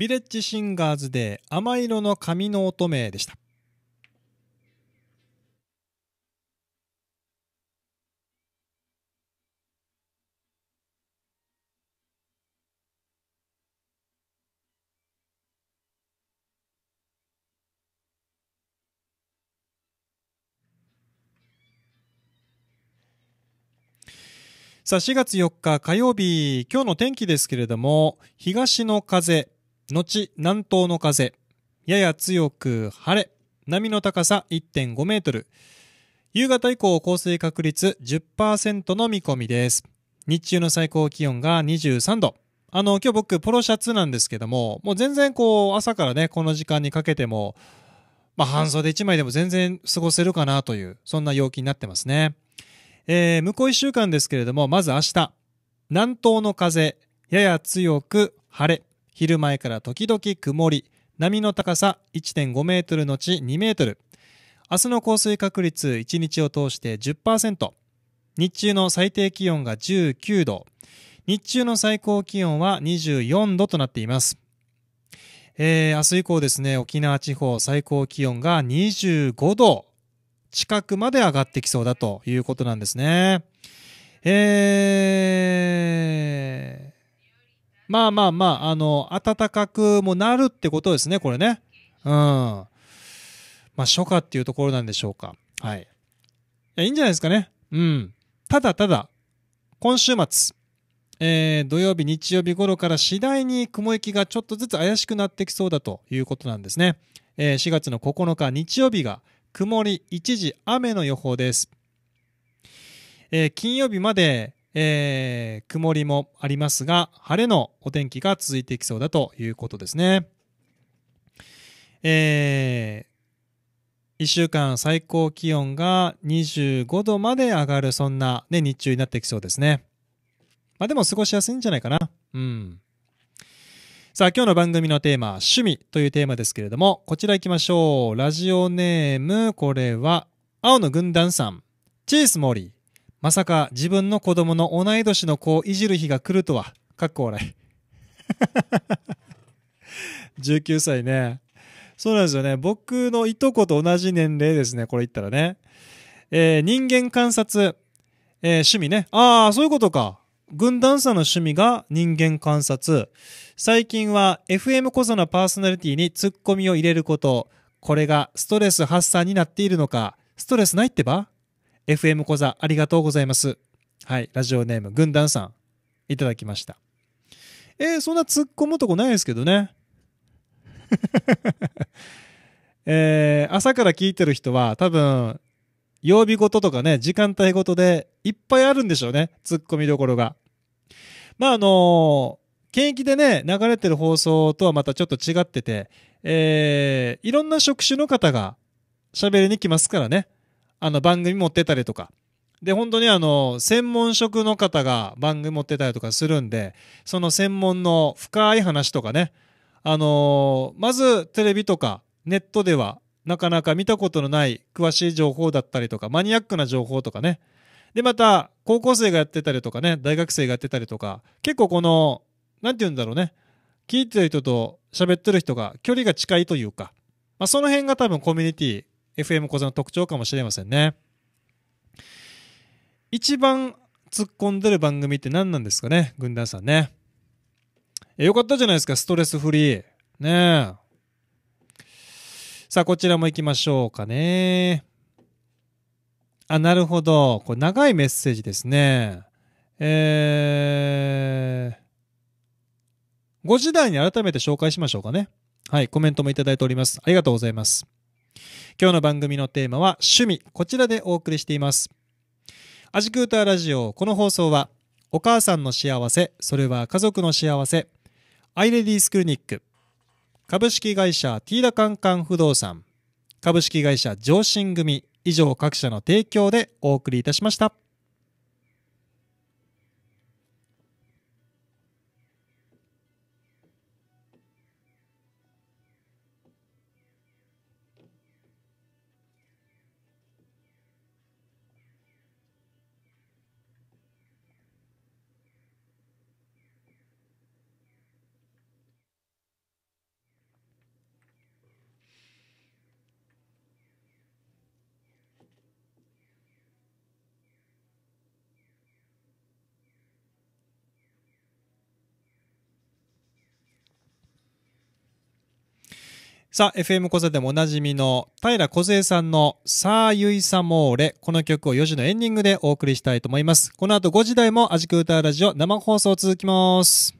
ビレッジシンガーズで甘色の髪の乙女でした。さあ、4月4日火曜日、今日の天気ですけれども、東の風、後、南東の風。やや強く晴れ。波の高さ1.5メートル。夕方以降、降水確率10%の見込みです。日中の最高気温が23度。あの、今日僕、ポロシャツなんですけども、もう全然こう、朝からね、この時間にかけても、まあ、半袖1枚でも全然過ごせるかなという、そんな陽気になってますね。えー、向こう1週間ですけれども、まず明日、南東の風、やや強く晴れ。昼前から時々曇り、波の高さ1.5メートルのち2メートル。明日の降水確率1日を通して10%。日中の最低気温が19度。日中の最高気温は24度となっています。えー、明日以降ですね、沖縄地方最高気温が25度近くまで上がってきそうだということなんですね。えーまあまあまあ、あの、暖かくもなるってことですね、これね。うん。まあ、初夏っていうところなんでしょうか。はい。いや、いいんじゃないですかね。うん。ただただ、今週末、えー、土曜日、日曜日頃から次第に雲行きがちょっとずつ怪しくなってきそうだということなんですね。えー、4月の9日、日曜日が曇り、一時雨の予報です。えー、金曜日までえー、曇りもありますが、晴れのお天気が続いていきそうだということですね。えー、1週間最高気温が25度まで上がる、そんな、ね、日中になってきそうですね。まあでも過ごしやすいんじゃないかな。うん。さあ、今日の番組のテーマ、趣味というテーマですけれども、こちら行きましょう。ラジオネーム、これは、青の軍団さん、チースモーリー。まさか自分の子供の同い年の子をいじる日が来るとは、かっこ笑い。19 歳ね。そうなんですよね。僕のいとこと同じ年齢ですね。これ言ったらね。えー、人間観察、えー、趣味ね。ああ、そういうことか。軍団さんの趣味が人間観察。最近は FM こそのパーソナリティにツッコミを入れること。これがストレス発散になっているのか。ストレスないってば FM 小座ありがとうございます。はい、ラジオネーム軍団さんいただきました。えー、そんな突っ込むとこないですけどね。えー、朝から聞いてる人は多分、曜日ごととかね、時間帯ごとでいっぱいあるんでしょうね、突っ込みどころが。まああのー、現役でね、流れてる放送とはまたちょっと違ってて、えー、いろんな職種の方が喋りに来ますからね。あの番組持ってたりとかで本当にあの専門職の方が番組持ってたりとかするんでその専門の深い話とかねあのまずテレビとかネットではなかなか見たことのない詳しい情報だったりとかマニアックな情報とかねでまた高校生がやってたりとかね大学生がやってたりとか結構この何て言うんだろうね聞いてる人と喋ってる人が距離が近いというか、まあ、その辺が多分コミュニティ FM 小座の特徴かもしれませんね。一番突っ込んでる番組って何なんですかね、軍団さんね。えよかったじゃないですか、ストレスフリー。ねえ。さあ、こちらも行きましょうかね。あ、なるほど。これ長いメッセージですね。えー、ご時代に改めて紹介しましょうかね。はい、コメントもいただいております。ありがとうございます。今日の番組のテーマは趣味こちらでお送りしていますアジクーターラジオこの放送はお母さんの幸せそれは家族の幸せアイレディースクリニック株式会社ティーダカンカン不動産株式会社上進組以上各社の提供でお送りいたしました。さあ、FM 小座でもおなじみの平梢さんのさあゆいさもーれ、この曲を4時のエンディングでお送りしたいと思います。この後5時台もアジクーターラジオ生放送続きます。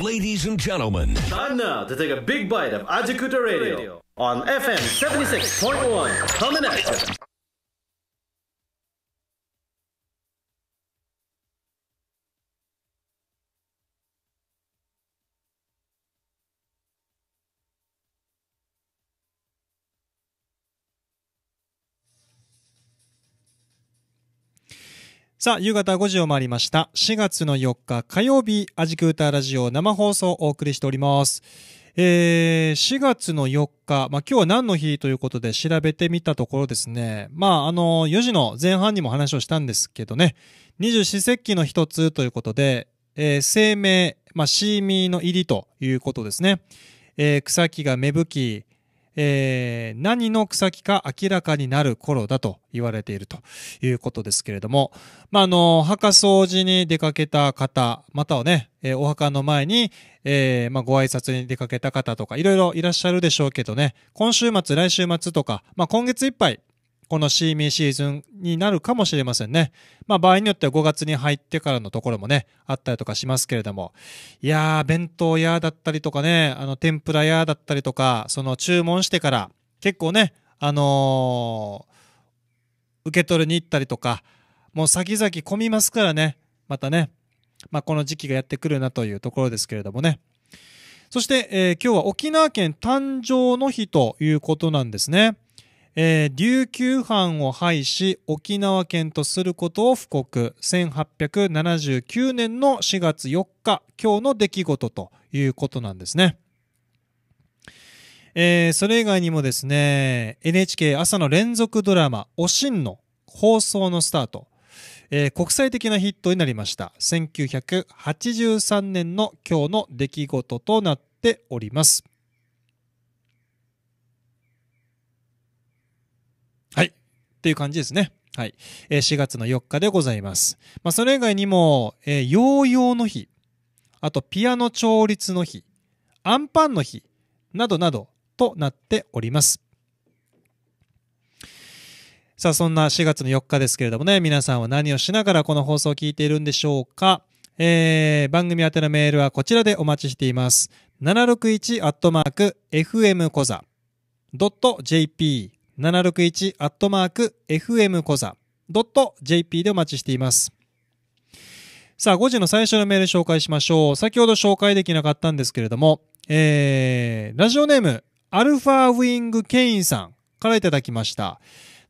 Ladies and gentlemen, time now to take a big bite of Ajakuta Radio on FM 76.1. Coming at you. さあ、夕方5時を回りました。4月の4日火曜日、アジクーターラジオ生放送をお送りしております。えー、4月の4日、まあ、今日は何の日ということで調べてみたところですね、まあ、あの、4時の前半にも話をしたんですけどね、二十四節気の一つということで、えー、生命、まあ、シーミーの入りということですね。えー、草木が芽吹き、えー、何の草木か明らかになる頃だと言われているということですけれども、まあ、あの、墓掃除に出かけた方、またはね、えー、お墓の前に、えー、まあ、ご挨拶に出かけた方とか、いろいろいらっしゃるでしょうけどね、今週末、来週末とか、まあ、今月いっぱいこのシーミーシーズンになるかもしれませんね。まあ場合によっては5月に入ってからのところもね、あったりとかしますけれども。いやー、弁当屋だったりとかね、あの、天ぷら屋だったりとか、その注文してから結構ね、あのー、受け取りに行ったりとか、もう先々混みますからね、またね、まあこの時期がやってくるなというところですけれどもね。そして、えー、今日は沖縄県誕生の日ということなんですね。えー、琉球藩を廃し沖縄県とすることを布告1879年の4月4日今日の出来事ということなんですね。えー、それ以外にもですね NHK 朝の連続ドラマ「おしん」の放送のスタート、えー、国際的なヒットになりました1983年の今日の出来事となっております。っていう感じですね。はい。えー、4月の4日でございます。まあ、それ以外にも、えー、ヨーヨーの日、あとピアノ調律の日、アンパンの日、などなどとなっております。さあ、そんな4月の4日ですけれどもね、皆さんは何をしながらこの放送を聞いているんでしょうか。えー、番組宛てのメールはこちらでお待ちしています。761-FM コザ .jp 761アットマーク FM コザ .jp でお待ちしています。さあ、5時の最初のメール紹介しましょう。先ほど紹介できなかったんですけれども、えー、ラジオネーム、アルファウィングケインさんからいただきました。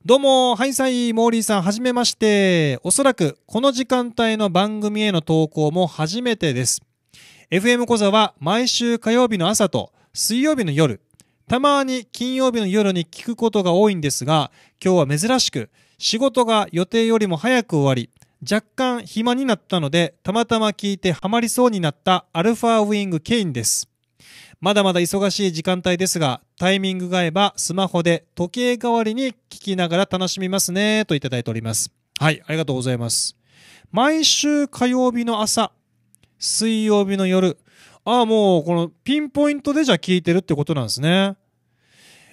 どうも、ハイサイ、モーリーさん、はじめまして。おそらく、この時間帯の番組への投稿も初めてです。FM 講座は毎週火曜日の朝と水曜日の夜、たまに金曜日の夜に聞くことが多いんですが、今日は珍しく、仕事が予定よりも早く終わり、若干暇になったので、たまたま聞いてハマりそうになったアルファウィングケインです。まだまだ忙しい時間帯ですが、タイミングが合えばスマホで時計代わりに聞きながら楽しみますね、といただいております。はい、ありがとうございます。毎週火曜日の朝、水曜日の夜、ああ、もう、このピンポイントでじゃあ聞いてるってことなんですね。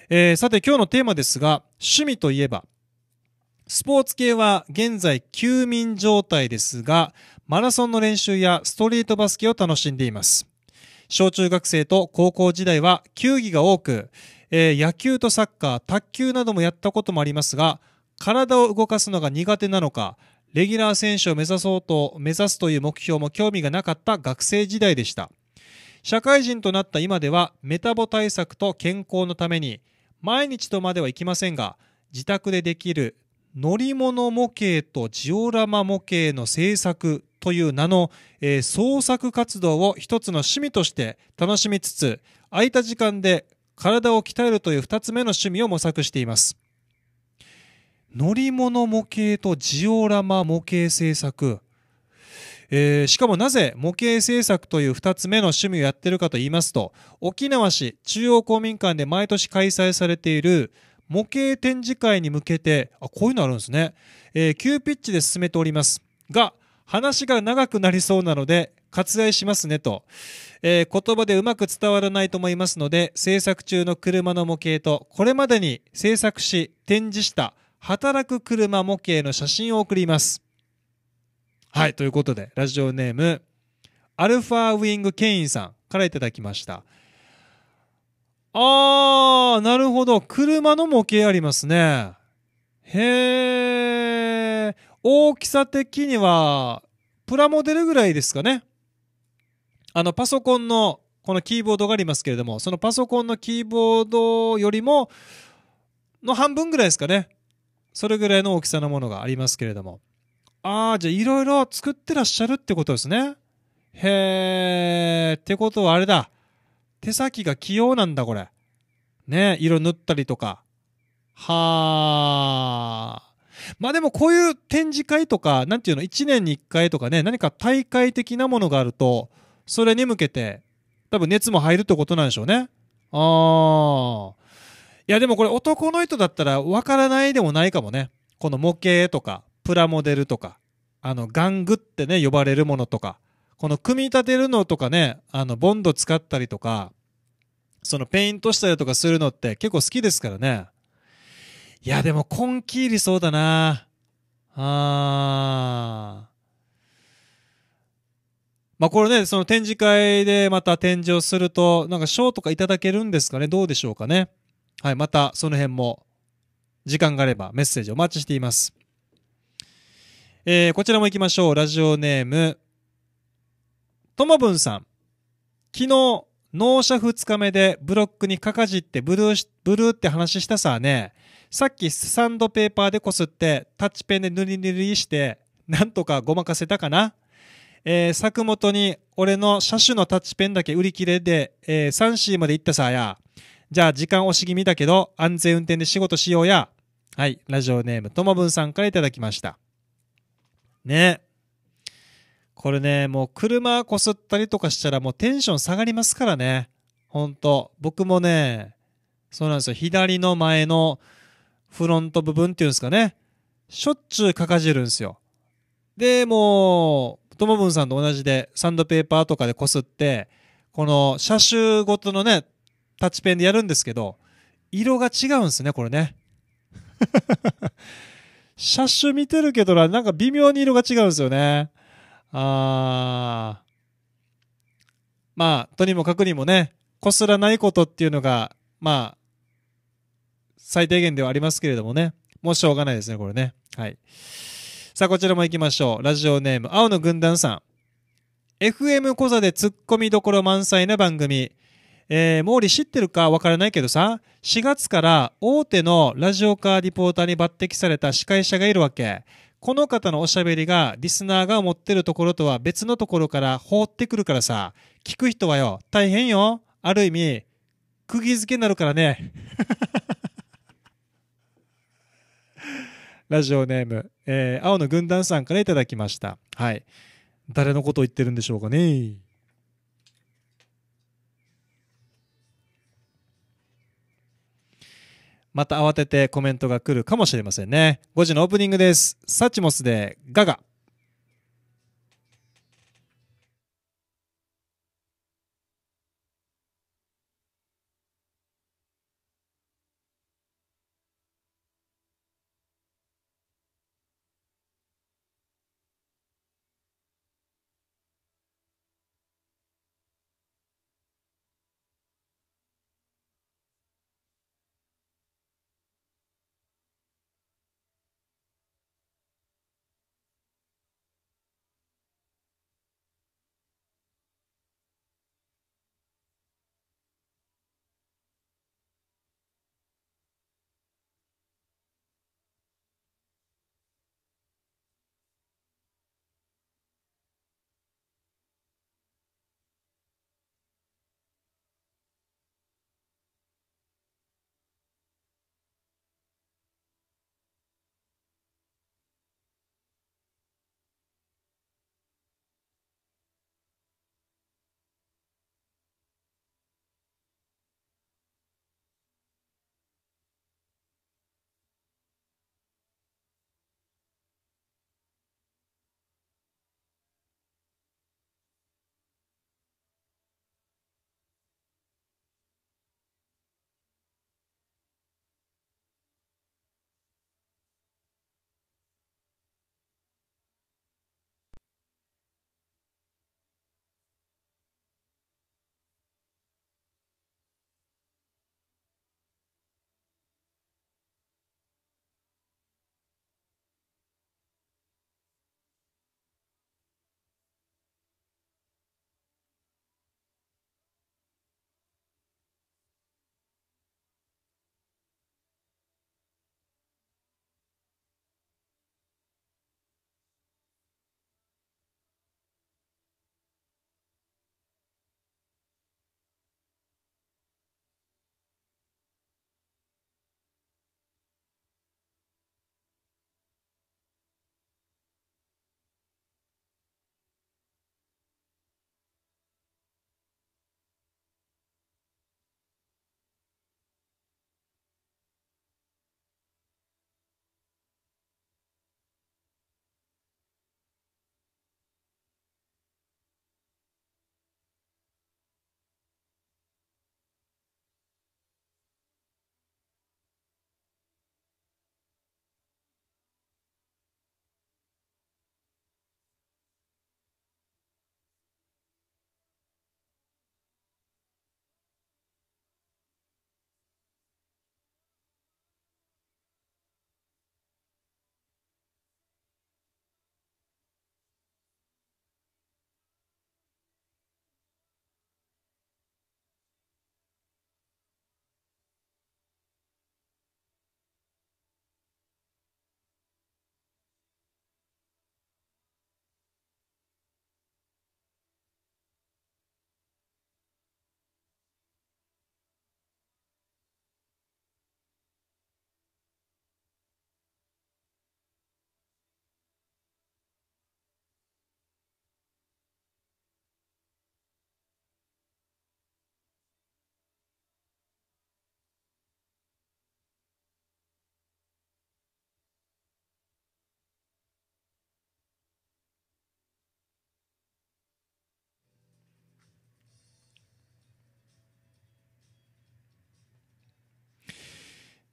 えー、さて今日のテーマですが、趣味といえば、スポーツ系は現在休眠状態ですが、マラソンの練習やストリートバスケを楽しんでいます。小中学生と高校時代は球技が多く、えー、野球とサッカー、卓球などもやったこともありますが、体を動かすのが苦手なのか、レギュラー選手を目指そうと、目指すという目標も興味がなかった学生時代でした。社会人となった今ではメタボ対策と健康のために毎日とまではいきませんが自宅でできる乗り物模型とジオラマ模型の制作という名の、えー、創作活動を一つの趣味として楽しみつつ空いた時間で体を鍛えるという二つ目の趣味を模索しています乗り物模型とジオラマ模型制作えー、しかもなぜ模型制作という2つ目の趣味をやってるかと言いますと沖縄市中央公民館で毎年開催されている模型展示会に向けてあこういうのあるんですね、えー、急ピッチで進めておりますが話が長くなりそうなので割愛しますねと、えー、言葉でうまく伝わらないと思いますので制作中の車の模型とこれまでに制作し展示した働く車模型の写真を送りますはい、ということで、ラジオネーム、アルファウィングケインさんからいただきました。あー、なるほど。車の模型ありますね。へー。大きさ的には、プラモデルぐらいですかね。あの、パソコンの、このキーボードがありますけれども、そのパソコンのキーボードよりも、の半分ぐらいですかね。それぐらいの大きさのものがありますけれども。ああ、じゃあいろいろ作ってらっしゃるってことですね。へえ、ってことはあれだ。手先が器用なんだ、これ。ね、色塗ったりとか。はあ。まあでもこういう展示会とか、なんていうの、1年に1回とかね、何か大会的なものがあると、それに向けて、多分熱も入るってことなんでしょうね。ああ。いやでもこれ男の人だったらわからないでもないかもね。この模型とか、プラモデルとか、あの、ガングってね、呼ばれるものとか、この組み立てるのとかね、あの、ボンド使ったりとか、そのペイントしたりとかするのって結構好きですからね。いや、でも根気入りそうだなあー。まあこれね、その展示会でまた展示をすると、なんか賞とかいただけるんですかねどうでしょうかねはい、またその辺も、時間があればメッセージお待ちしています。えー、こちらも行きましょう。ラジオネーム、ともぶんさん。昨日、納車2日目でブロックにかかじってブルー、ブルーって話したさね。さっきサンドペーパーでこすってタッチペンでぬりぬりして、なんとかごまかせたかな。えー、作元に俺の車種のタッチペンだけ売り切れで、えー、3C まで行ったさや。じゃあ時間押し気味だけど安全運転で仕事しようや。はい、ラジオネームともぶんさんから頂きました。ね。これね、もう車こすったりとかしたらもうテンション下がりますからね。ほんと。僕もね、そうなんですよ。左の前のフロント部分っていうんですかね。しょっちゅうかかじるんですよ。で、もう、ともぶんさんと同じでサンドペーパーとかでこすって、この車種ごとのね、タッチペンでやるんですけど、色が違うんですね、これね。車種見てるけどな、なんか微妙に色が違うんですよね。あー。まあ、とにもかくにもね、こすらないことっていうのが、まあ、最低限ではありますけれどもね。もうしょうがないですね、これね。はい。さあ、こちらも行きましょう。ラジオネーム、青の軍団さん。FM 小座でツッコミどころ満載な番組。えー、毛利知ってるかわからないけどさ、4月から大手のラジオカーリポーターに抜擢された司会者がいるわけ。この方のおしゃべりがリスナーが思ってるところとは別のところから放ってくるからさ、聞く人はよ、大変よ。ある意味、釘付けになるからね。ラジオネーム、えー、青の軍団さんからいただきました。はい。誰のことを言ってるんでしょうかね。また慌ててコメントが来るかもしれませんね。5時のオープニングです。サチモスでガガ。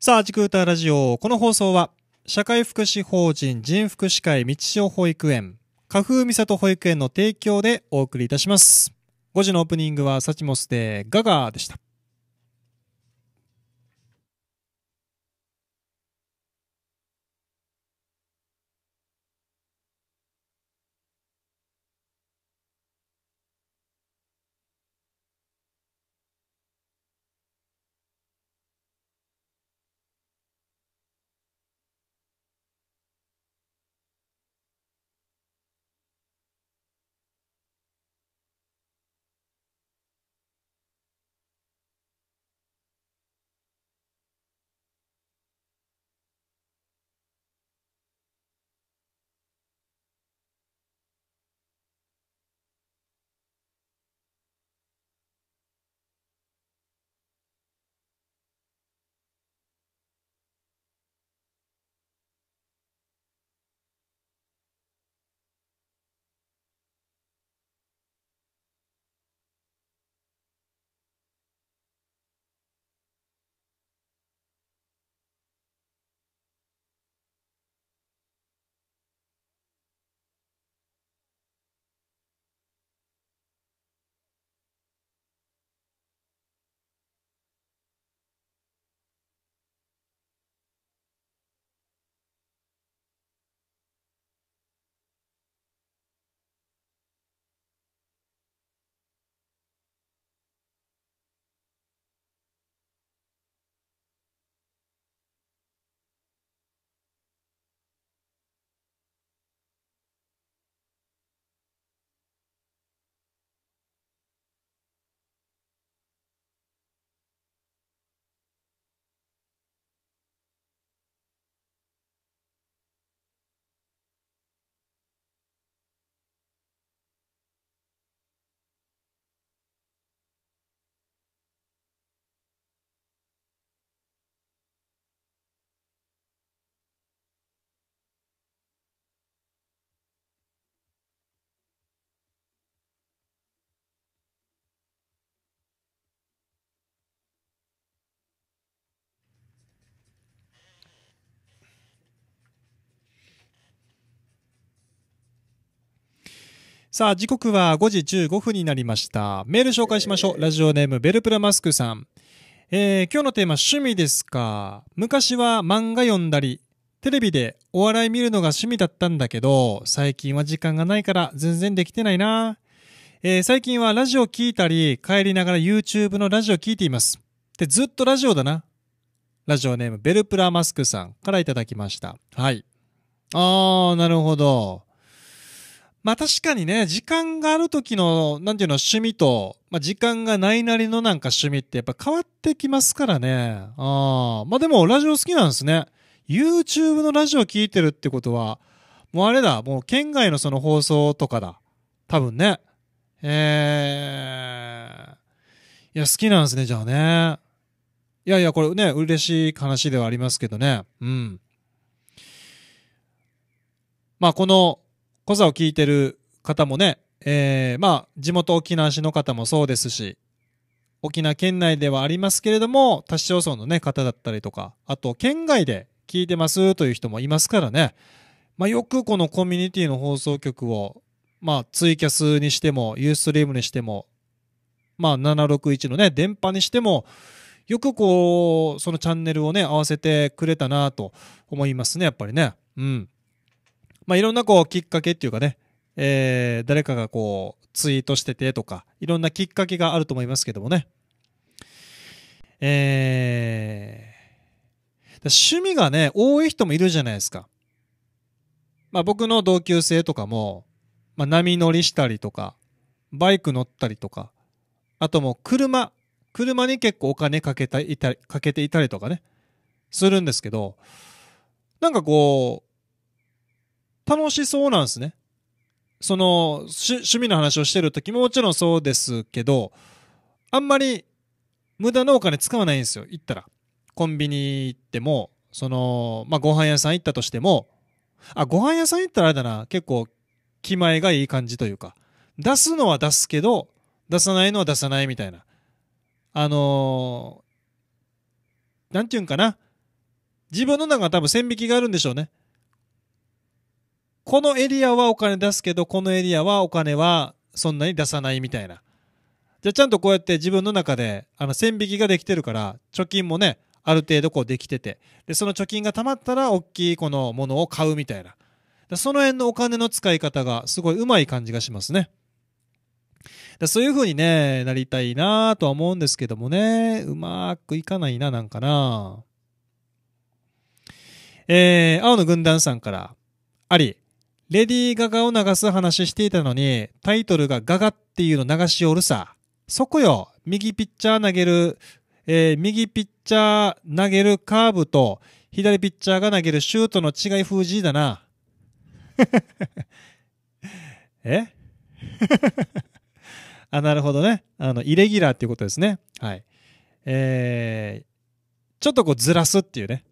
さあ、ジクータラジオ。この放送は、社会福祉法人人福祉会道潮保育園、花風美里保育園の提供でお送りいたします。5時のオープニングはサチモスでガガーでした。さあ、時刻は5時15分になりました。メール紹介しましょう。ラジオネーム、ベルプラマスクさん。えー、今日のテーマ、趣味ですか。昔は漫画読んだり、テレビでお笑い見るのが趣味だったんだけど、最近は時間がないから全然できてないな。えー、最近はラジオ聞いたり、帰りながら YouTube のラジオ聞いています。てずっとラジオだな。ラジオネーム、ベルプラマスクさんからいただきました。はい。あー、なるほど。まあ確かにね、時間がある時の、なんていうの、趣味と、まあ時間がないなりのなんか趣味ってやっぱ変わってきますからね。ああ。まあでもラジオ好きなんですね。YouTube のラジオ聞いてるってことは、もうあれだ、もう県外のその放送とかだ。多分ね。えー。いや、好きなんですね、じゃあね。いやいや、これね、嬉しい話ではありますけどね。うん。まあこのコザを聞いてる方もね、えー、まあ、地元沖縄市の方もそうですし、沖縄県内ではありますけれども、他市町村のね、方だったりとか、あと県外で聞いてますという人もいますからね、まあ、よくこのコミュニティの放送局を、まあ、ツイキャスにしても、ユーストリームにしても、まあ、761のね、電波にしても、よくこう、そのチャンネルをね、合わせてくれたなと思いますね、やっぱりね。うん。まあ、いろんなこう、きっかけっていうかね、えー、誰かがこう、ツイートしててとか、いろんなきっかけがあると思いますけどもね。えー、趣味がね、多い人もいるじゃないですか。まあ、僕の同級生とかも、まあ、波乗りしたりとか、バイク乗ったりとか、あともう車、車に結構お金かけたいたかけていたりとかね、するんですけど、なんかこう、楽しそうなんですね。その、趣味の話をしてる時ももちろんそうですけど、あんまり無駄なお金使わないんですよ。行ったら。コンビニ行っても、その、まあ、ご飯屋さん行ったとしても、あ、ご飯屋さん行ったらあれだな、結構、気前がいい感じというか、出すのは出すけど、出さないのは出さないみたいな。あのー、なんていうんかな。自分の中は多分線引きがあるんでしょうね。このエリアはお金出すけど、このエリアはお金はそんなに出さないみたいな。じゃあちゃんとこうやって自分の中で、あの、線引きができてるから、貯金もね、ある程度こうできてて。で、その貯金が貯まったら、大きいこのものを買うみたいな。その辺のお金の使い方がすごいうまい感じがしますね。だそういう風にね、なりたいなとは思うんですけどもね、うまくいかないな、なんかな。えー、青の軍団さんから、あり、レディー・ガガを流す話していたのに、タイトルがガガっていうの流しおるさ。そこよ、右ピッチャー投げる、えー、右ピッチャー投げるカーブと、左ピッチャーが投げるシュートの違い封じだな。え あ、なるほどね。あの、イレギュラーっていうことですね。はい。えー、ちょっとこうずらすっていうね。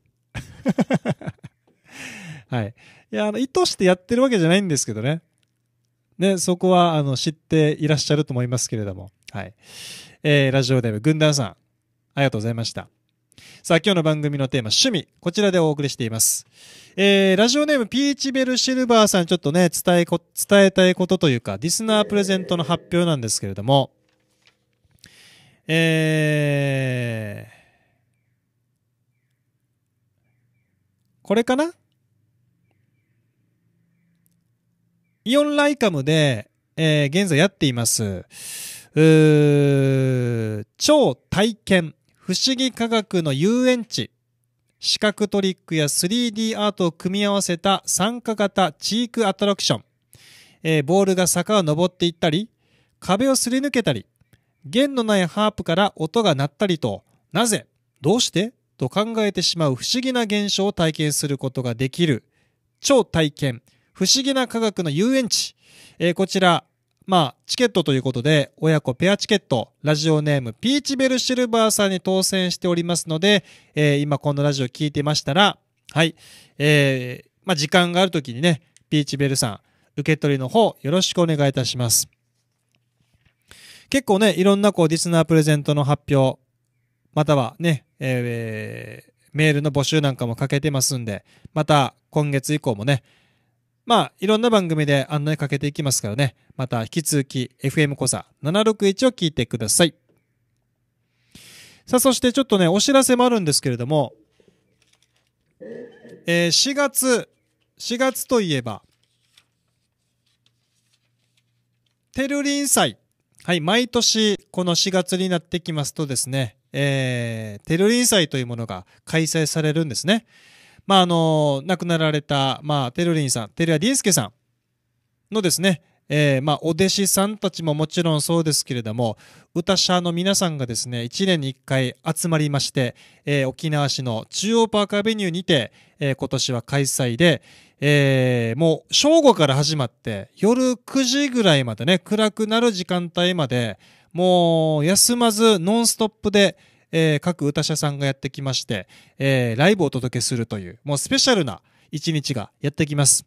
はい。いや、あの、意図してやってるわけじゃないんですけどね。ね、そこは、あの、知っていらっしゃると思いますけれども。はい。えー、ラジオネーム、軍団さん、ありがとうございました。さあ、今日の番組のテーマ、趣味。こちらでお送りしています。えー、ラジオネーム、ピーチベルシルバーさん、ちょっとね、伝えこ、伝えたいことというか、リスナープレゼントの発表なんですけれども、えー、これかなイオンライカムで、えー、現在やっています、超体験、不思議科学の遊園地、視覚トリックや 3D アートを組み合わせた参加型チークアトラクション、えー、ボールが坂を登っていったり、壁をすり抜けたり、弦のないハープから音が鳴ったりと、なぜ、どうしてと考えてしまう不思議な現象を体験することができる、超体験、不思議な科学の遊園地。えー、こちら、まあ、チケットということで、親子ペアチケット、ラジオネーム、ピーチベルシルバーさんに当選しておりますので、えー、今このラジオ聞いてましたら、はい、えー、まあ、時間があるときにね、ピーチベルさん、受け取りの方、よろしくお願いいたします。結構ね、いろんなこう、リスナープレゼントの発表、またはね、えー、メールの募集なんかもかけてますんで、また今月以降もね、まあ、いろんな番組で案内かけていきますからね。また引き続き FM コサ761を聞いてください。さあ、そしてちょっとね、お知らせもあるんですけれども、えー、4月、4月といえば、テルリン祭。はい、毎年この4月になってきますとですね、えー、テルリン祭というものが開催されるんですね。まあ、あの、亡くなられた、まあ、テルリンさん、テルヤ・ディンスケさんのですね、えー、まあ、お弟子さんたちももちろんそうですけれども、歌者の皆さんがですね、1年に1回集まりまして、えー、沖縄市の中央パーカーベニューにて、えー、今年は開催で、えもう正午から始まって、夜9時ぐらいまでね、暗くなる時間帯まで、もう休まずノンストップで、えー、各歌者さんがやってきまして、えー、ライブをお届けするという、もうスペシャルな一日がやってきます。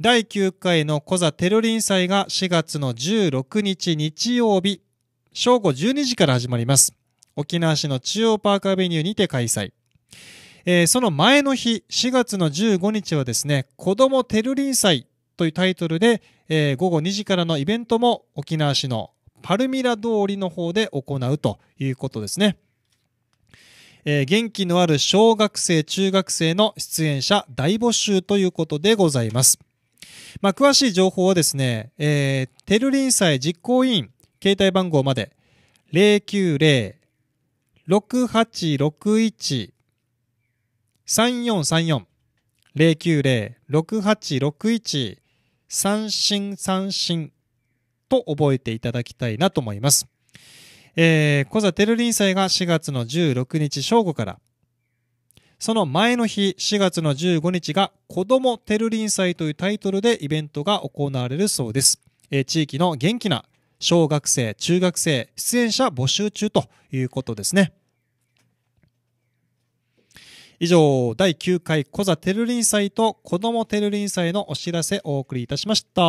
第9回のコザテロリン祭が4月の16日日曜日、正午12時から始まります。沖縄市の中央パークアベニューにて開催。えー、その前の日、4月の15日はですね、子供テルリン祭というタイトルで、えー、午後2時からのイベントも沖縄市のパルミラ通りの方で行うということですね。えー、元気のある小学生、中学生の出演者大募集ということでございます。まあ、詳しい情報はですね、えー、テルリン祭実行委員、携帯番号まで、090-6861-3434、090-6861-3434と覚えていただきたいなと思います。えー、コザテルリン祭が4月の16日正午から、その前の日4月の15日が子供テルリン祭というタイトルでイベントが行われるそうです。えー、地域の元気な小学生、中学生、出演者募集中ということですね。以上、第9回コザテルリン祭と子供テルリン祭のお知らせお送りいたしました。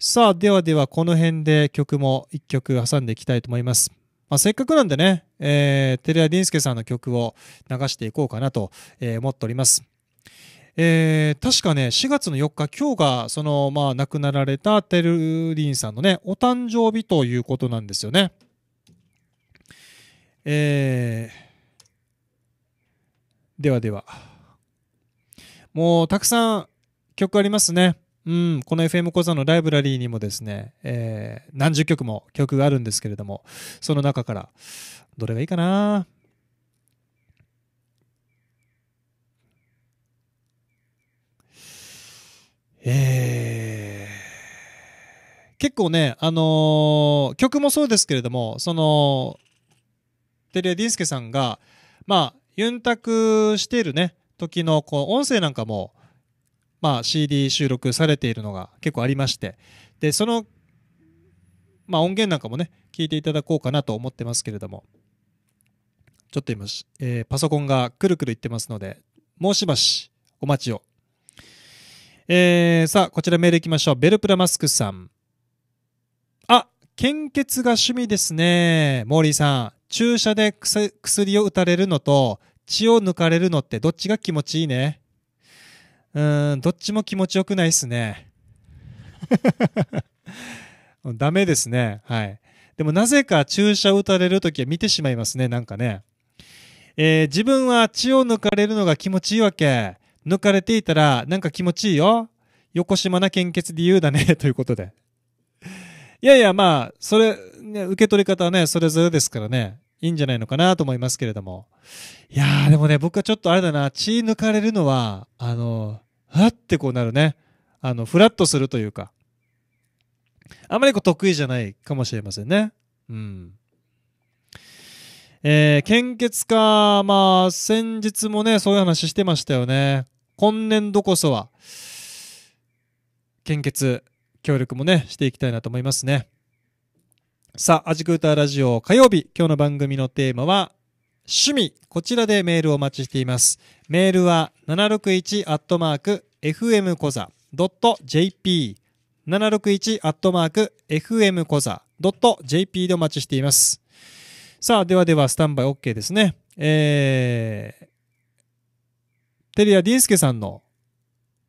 さあ、ではではこの辺で曲も1曲挟んでいきたいと思います。まあ、せっかくなんでね、えー、テレア・ディンスケさんの曲を流していこうかなと、えー、思っております。えー、確かね、4月の4日、今日が、その、まあ、亡くなられたテルリンさんのね、お誕生日ということなんですよね。えー、ではでは。もう、たくさん曲ありますね。うん、この FM 講座のライブラリーにもですね、えー、何十曲も曲があるんですけれども、その中から、どれがいいかなえー、結構ね、あのー、曲もそうですけれども、その、テレディンスケさんが、まあ、ユンタクしているね、時のこう音声なんかも、まあ、CD 収録されているのが結構ありましてでその、まあ、音源なんかもね聞いていただこうかなと思ってますけれどもちょっと今、えー、パソコンがくるくるいってますのでもうしばしお待ちを、えー、さあこちらメールいきましょうベルプラマスクさんあ献血が趣味ですねモーリーさん注射で薬を打たれるのと血を抜かれるのってどっちが気持ちいいねうん、どっちも気持ちよくないっすね。ダメですね。はい。でもなぜか注射打たれるときは見てしまいますね、なんかね。えー、自分は血を抜かれるのが気持ちいいわけ。抜かれていたらなんか気持ちいいよ。横島な献血理由だね ということで。いやいや、まあ、それ、ね、受け取り方はね、それぞれですからね。いいんじゃないのかなと思いますけれども。いやー、でもね、僕はちょっとあれだな、血抜かれるのは、あの、はってこうなるね。あの、フラットするというか。あまりこう得意じゃないかもしれませんね。うん。えー、献血か、まあ、先日もね、そういう話してましたよね。今年度こそは、献血、協力もね、していきたいなと思いますね。さあ、アジクーターラジオ火曜日、今日の番組のテーマは、趣味。こちらでメールをお待ちしています。メールは、761-fm コザ .jp。761-fm コザ .jp でお待ちしています。さあ、ではでは、スタンバイ OK ですね。えー、テリア・ディンスケさんの、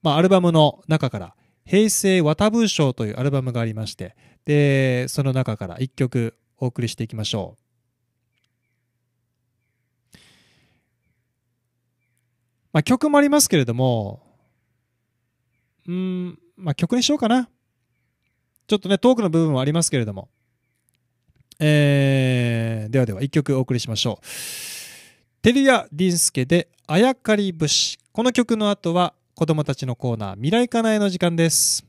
まあ、アルバムの中から、平成渡文章というアルバムがありまして、でその中から1曲お送りしていきましょう。まあ、曲もありますけれども、うん、まあ、曲にしようかな。ちょっとね、トークの部分はありますけれども。えー、ではでは、1曲お送りしましょう。テリア・ディンスケで、あやかり節。この曲の後は、子供たちのコーナー、未来かなえの時間です。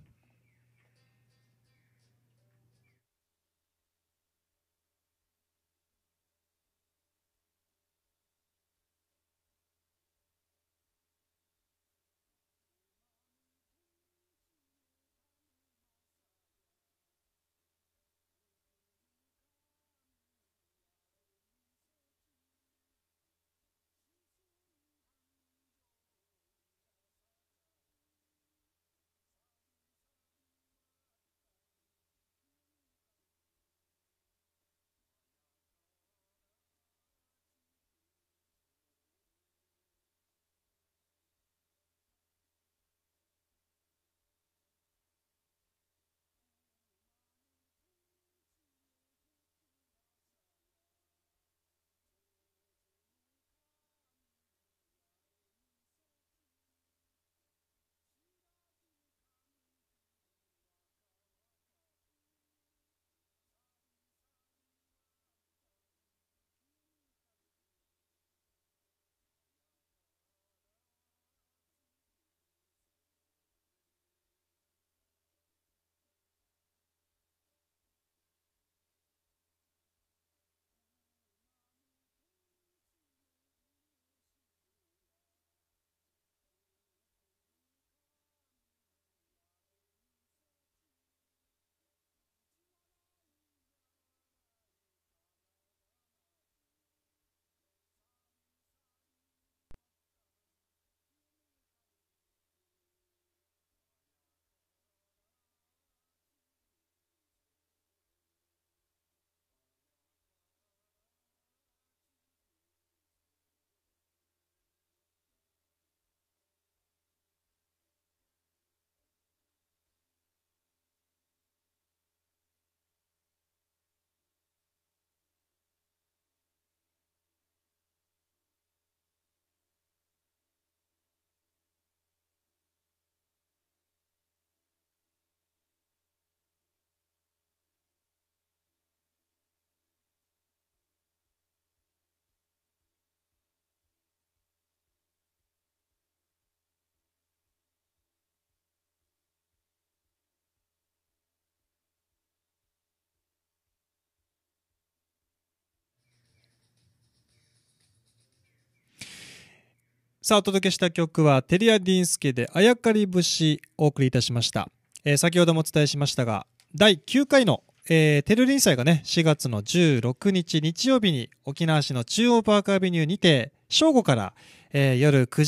さあ、お届けした曲は、テリア・ディンスケで、あやかり節、お送りいたしました。えー、先ほどもお伝えしましたが、第9回の、えー、テルリン祭がね、4月の16日日曜日に、沖縄市の中央パークアビニューにて、正午から、えー、夜9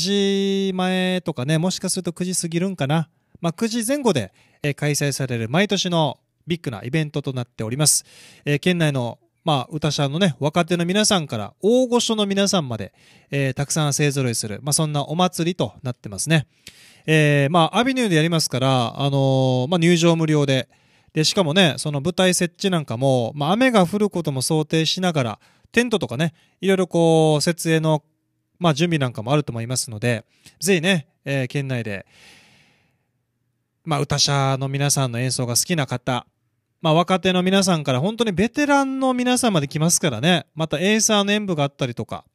時前とかね、もしかすると9時過ぎるんかな。まあ、9時前後で、えー、開催される毎年のビッグなイベントとなっております。えー、県内のまあ、歌者のね、若手の皆さんから大御所の皆さんまで、えー、たくさん勢ぞろいする、まあ、そんなお祭りとなってますね。えー、まあ、アビニューでやりますから、あのー、まあ、入場無料で、で、しかもね、その舞台設置なんかも、まあ、雨が降ることも想定しながら、テントとかね、いろいろこう、設営の、まあ、準備なんかもあると思いますので、ぜひね、えー、県内で、まあ、歌者の皆さんの演奏が好きな方、まあ若手の皆さんから本当にベテランの皆さんまで来ますからね。またエイサーの演舞があったりとか。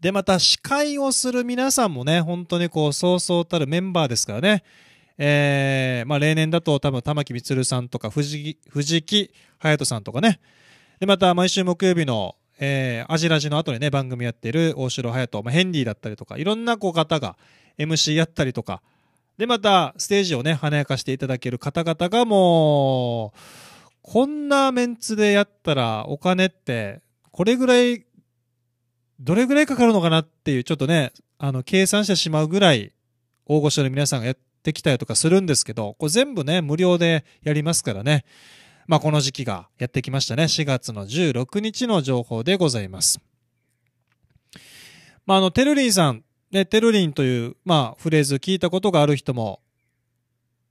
で、また司会をする皆さんもね、本当にこう、そうそうたるメンバーですからね。えー、まあ例年だと多分玉木充さんとか藤藤木隼人さんとかね。で、また毎週木曜日の、えー、アジラジの後にね、番組やってる大城隼人、まあ、ヘンリーだったりとか、いろんなこう方が MC やったりとか、で、また、ステージをね、華やかしていただける方々がもう、こんなメンツでやったらお金って、これぐらい、どれぐらいかかるのかなっていう、ちょっとね、あの、計算してしまうぐらい、大御所の皆さんがやってきたりとかするんですけど、これ全部ね、無料でやりますからね。まあ、この時期がやってきましたね。4月の16日の情報でございます。まあ、あの、てるりんさんで、テルリンという、まあ、フレーズ聞いたことがある人も、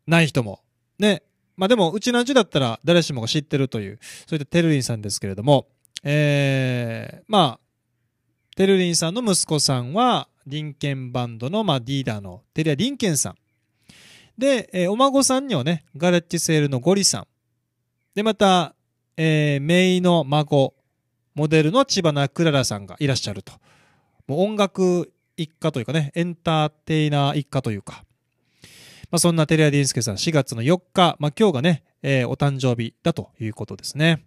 ない人も、ね、まあでも、うちのうちだったら誰しもが知ってるという、そういったテルリンさんですけれども、えー、まあ、テルリンさんの息子さんは、リンケンバンドの、まあ、リーダーのテリア・リンケンさん。で、えー、お孫さんにはね、ガレッジセールのゴリさん。で、また、えー、メイの孫、モデルの千葉なクララさんがいらっしゃると。もう音楽一家というかね、エンターテイナー一家というか、まあ、そんなテレア・ディンスケさん、4月の4日、まあ、今日がね、えー、お誕生日だということですね。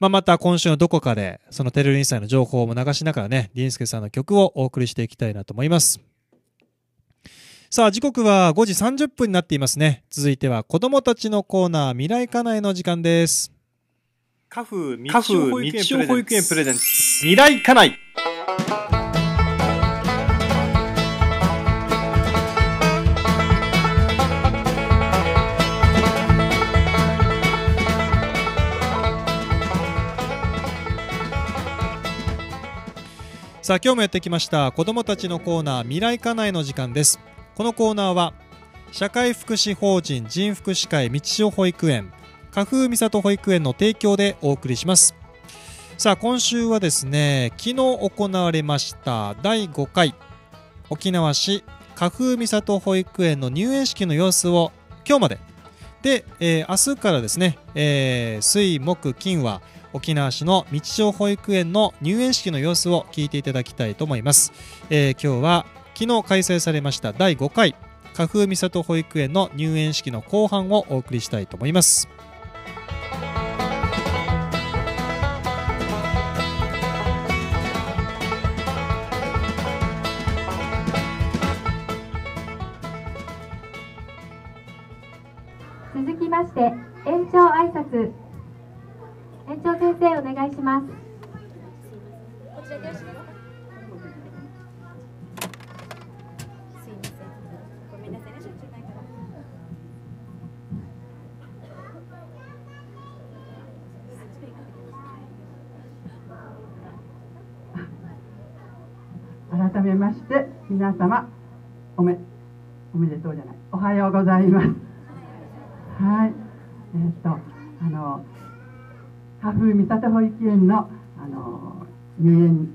まあ、また今週のどこかで、そのテレルインサイの情報も流しながらね、ディンスケさんの曲をお送りしていきたいなと思います。さあ、時刻は5時30分になっていますね。続いては子供たちのコーナー、未来課内の時間です。カフ日曜保育園プレゼンツ未来家内さあ今日もやってきました子どもたちのコーナー未来家内の時間ですこのコーナーは社会福祉法人人福祉会道代保育園花風みさ保育園の提供でお送りしますさあ今週はですね昨日行われました第5回沖縄市花風みさと保育園の入園式の様子を今日までで、えー、明日からですね、えー、水木金は沖縄市の道常保育園の入園式の様子を聞いていただきたいと思います、えー、今日は昨日開催されました第5回花風みさと保育園の入園式の後半をお送りしたいと思いますして園長挨拶園長先生お願いしますこちらでよろしいですか改めまして皆様おめおめでとうじゃないおはようございます。はいえー、っとあの花風三郷保育園のあの入園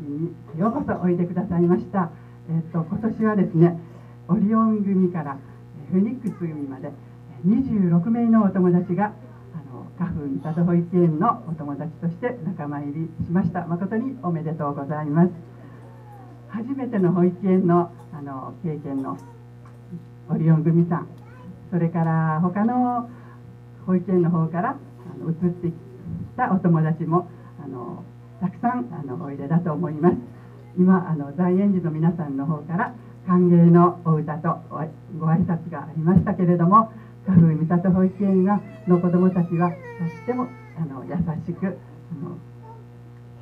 式にようこそおいでくださいました、えー、っと今年はですねオリオン組からフェニックス組まで26名のお友達が花粉三郷保育園のお友達として仲間入りしました誠におめでとうございます初めての保育園のあの経験のオリオン組さんそれから他の保育園の方からあの移ってきたお友達もあのたくさんあのおいでだと思います今あの在園児の皆さんの方から歓迎のお歌とご挨拶がありましたけれども花粉三里保育園がの子どもたちはとってもあの優しくあの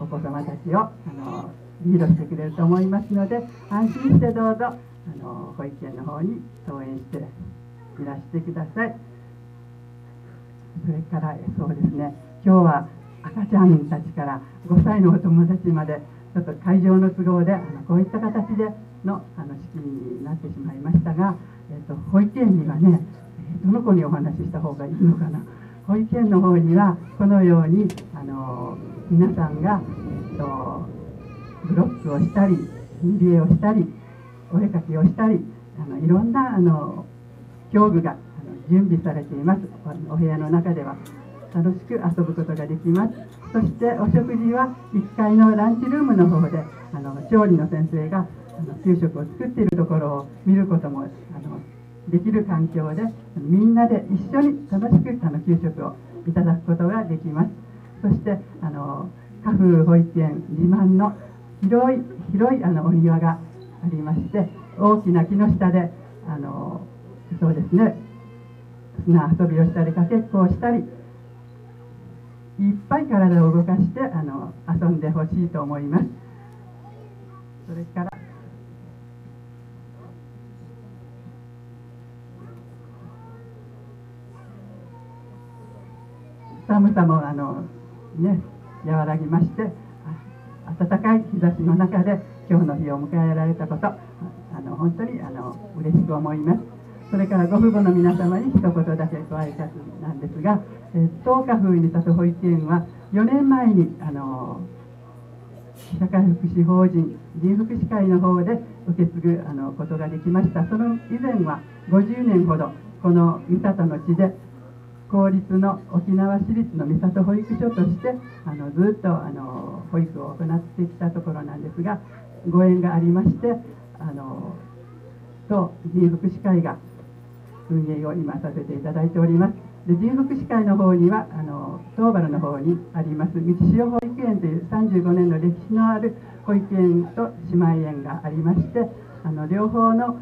お子様たちをあのリードしてくれると思いますので安心してどうぞあの保育園の方に登園していらしてください。それからそうですね今日は赤ちゃんたちから5歳のお友達までちょっと会場の都合であのこういった形でのあの式になってしまいましたが、えーと、保育園にはねどの子にお話しした方がいいのかな保育園の方にはこのようにあの皆さんが、えーと、ブロックをしたり塗り絵をしたりお絵かきをしたりあのいろんなあの具が準備されていますお部屋の中では楽しく遊ぶことができますそしてお食事は1階のランチルームの方であの調理の先生があの給食を作っているところを見ることもあのできる環境でみんなで一緒に楽しくあの給食をいただくことができますそしてあの花風保育園自慢の広い広いあのお庭がありまして大きな木の下であのそうですね遊びをしたりかけっこをしたりいっぱい体を動かしてあの遊んでほしいと思いますそれから寒さもあの、ね、和らぎまして暖かい日差しの中で今日の日を迎えられたことあの本当にあの嬉しく思います。それからご父母の皆様に一言だけご挨拶なんですが、えー、東花風に立つ保育園は4年前にあの社会福祉法人人福祉会の方で受け継ぐあのことができましたその以前は50年ほどこの三郷の地で公立の沖縄市立の三郷保育所としてあのずっとあの保育を行ってきたところなんですがご縁がありましてあのと人福祉会が運営を今させていただいておりますで神北司会の方にはあの東原の方にあります道潮保育園という35年の歴史のある保育園と姉妹園がありましてあの両方の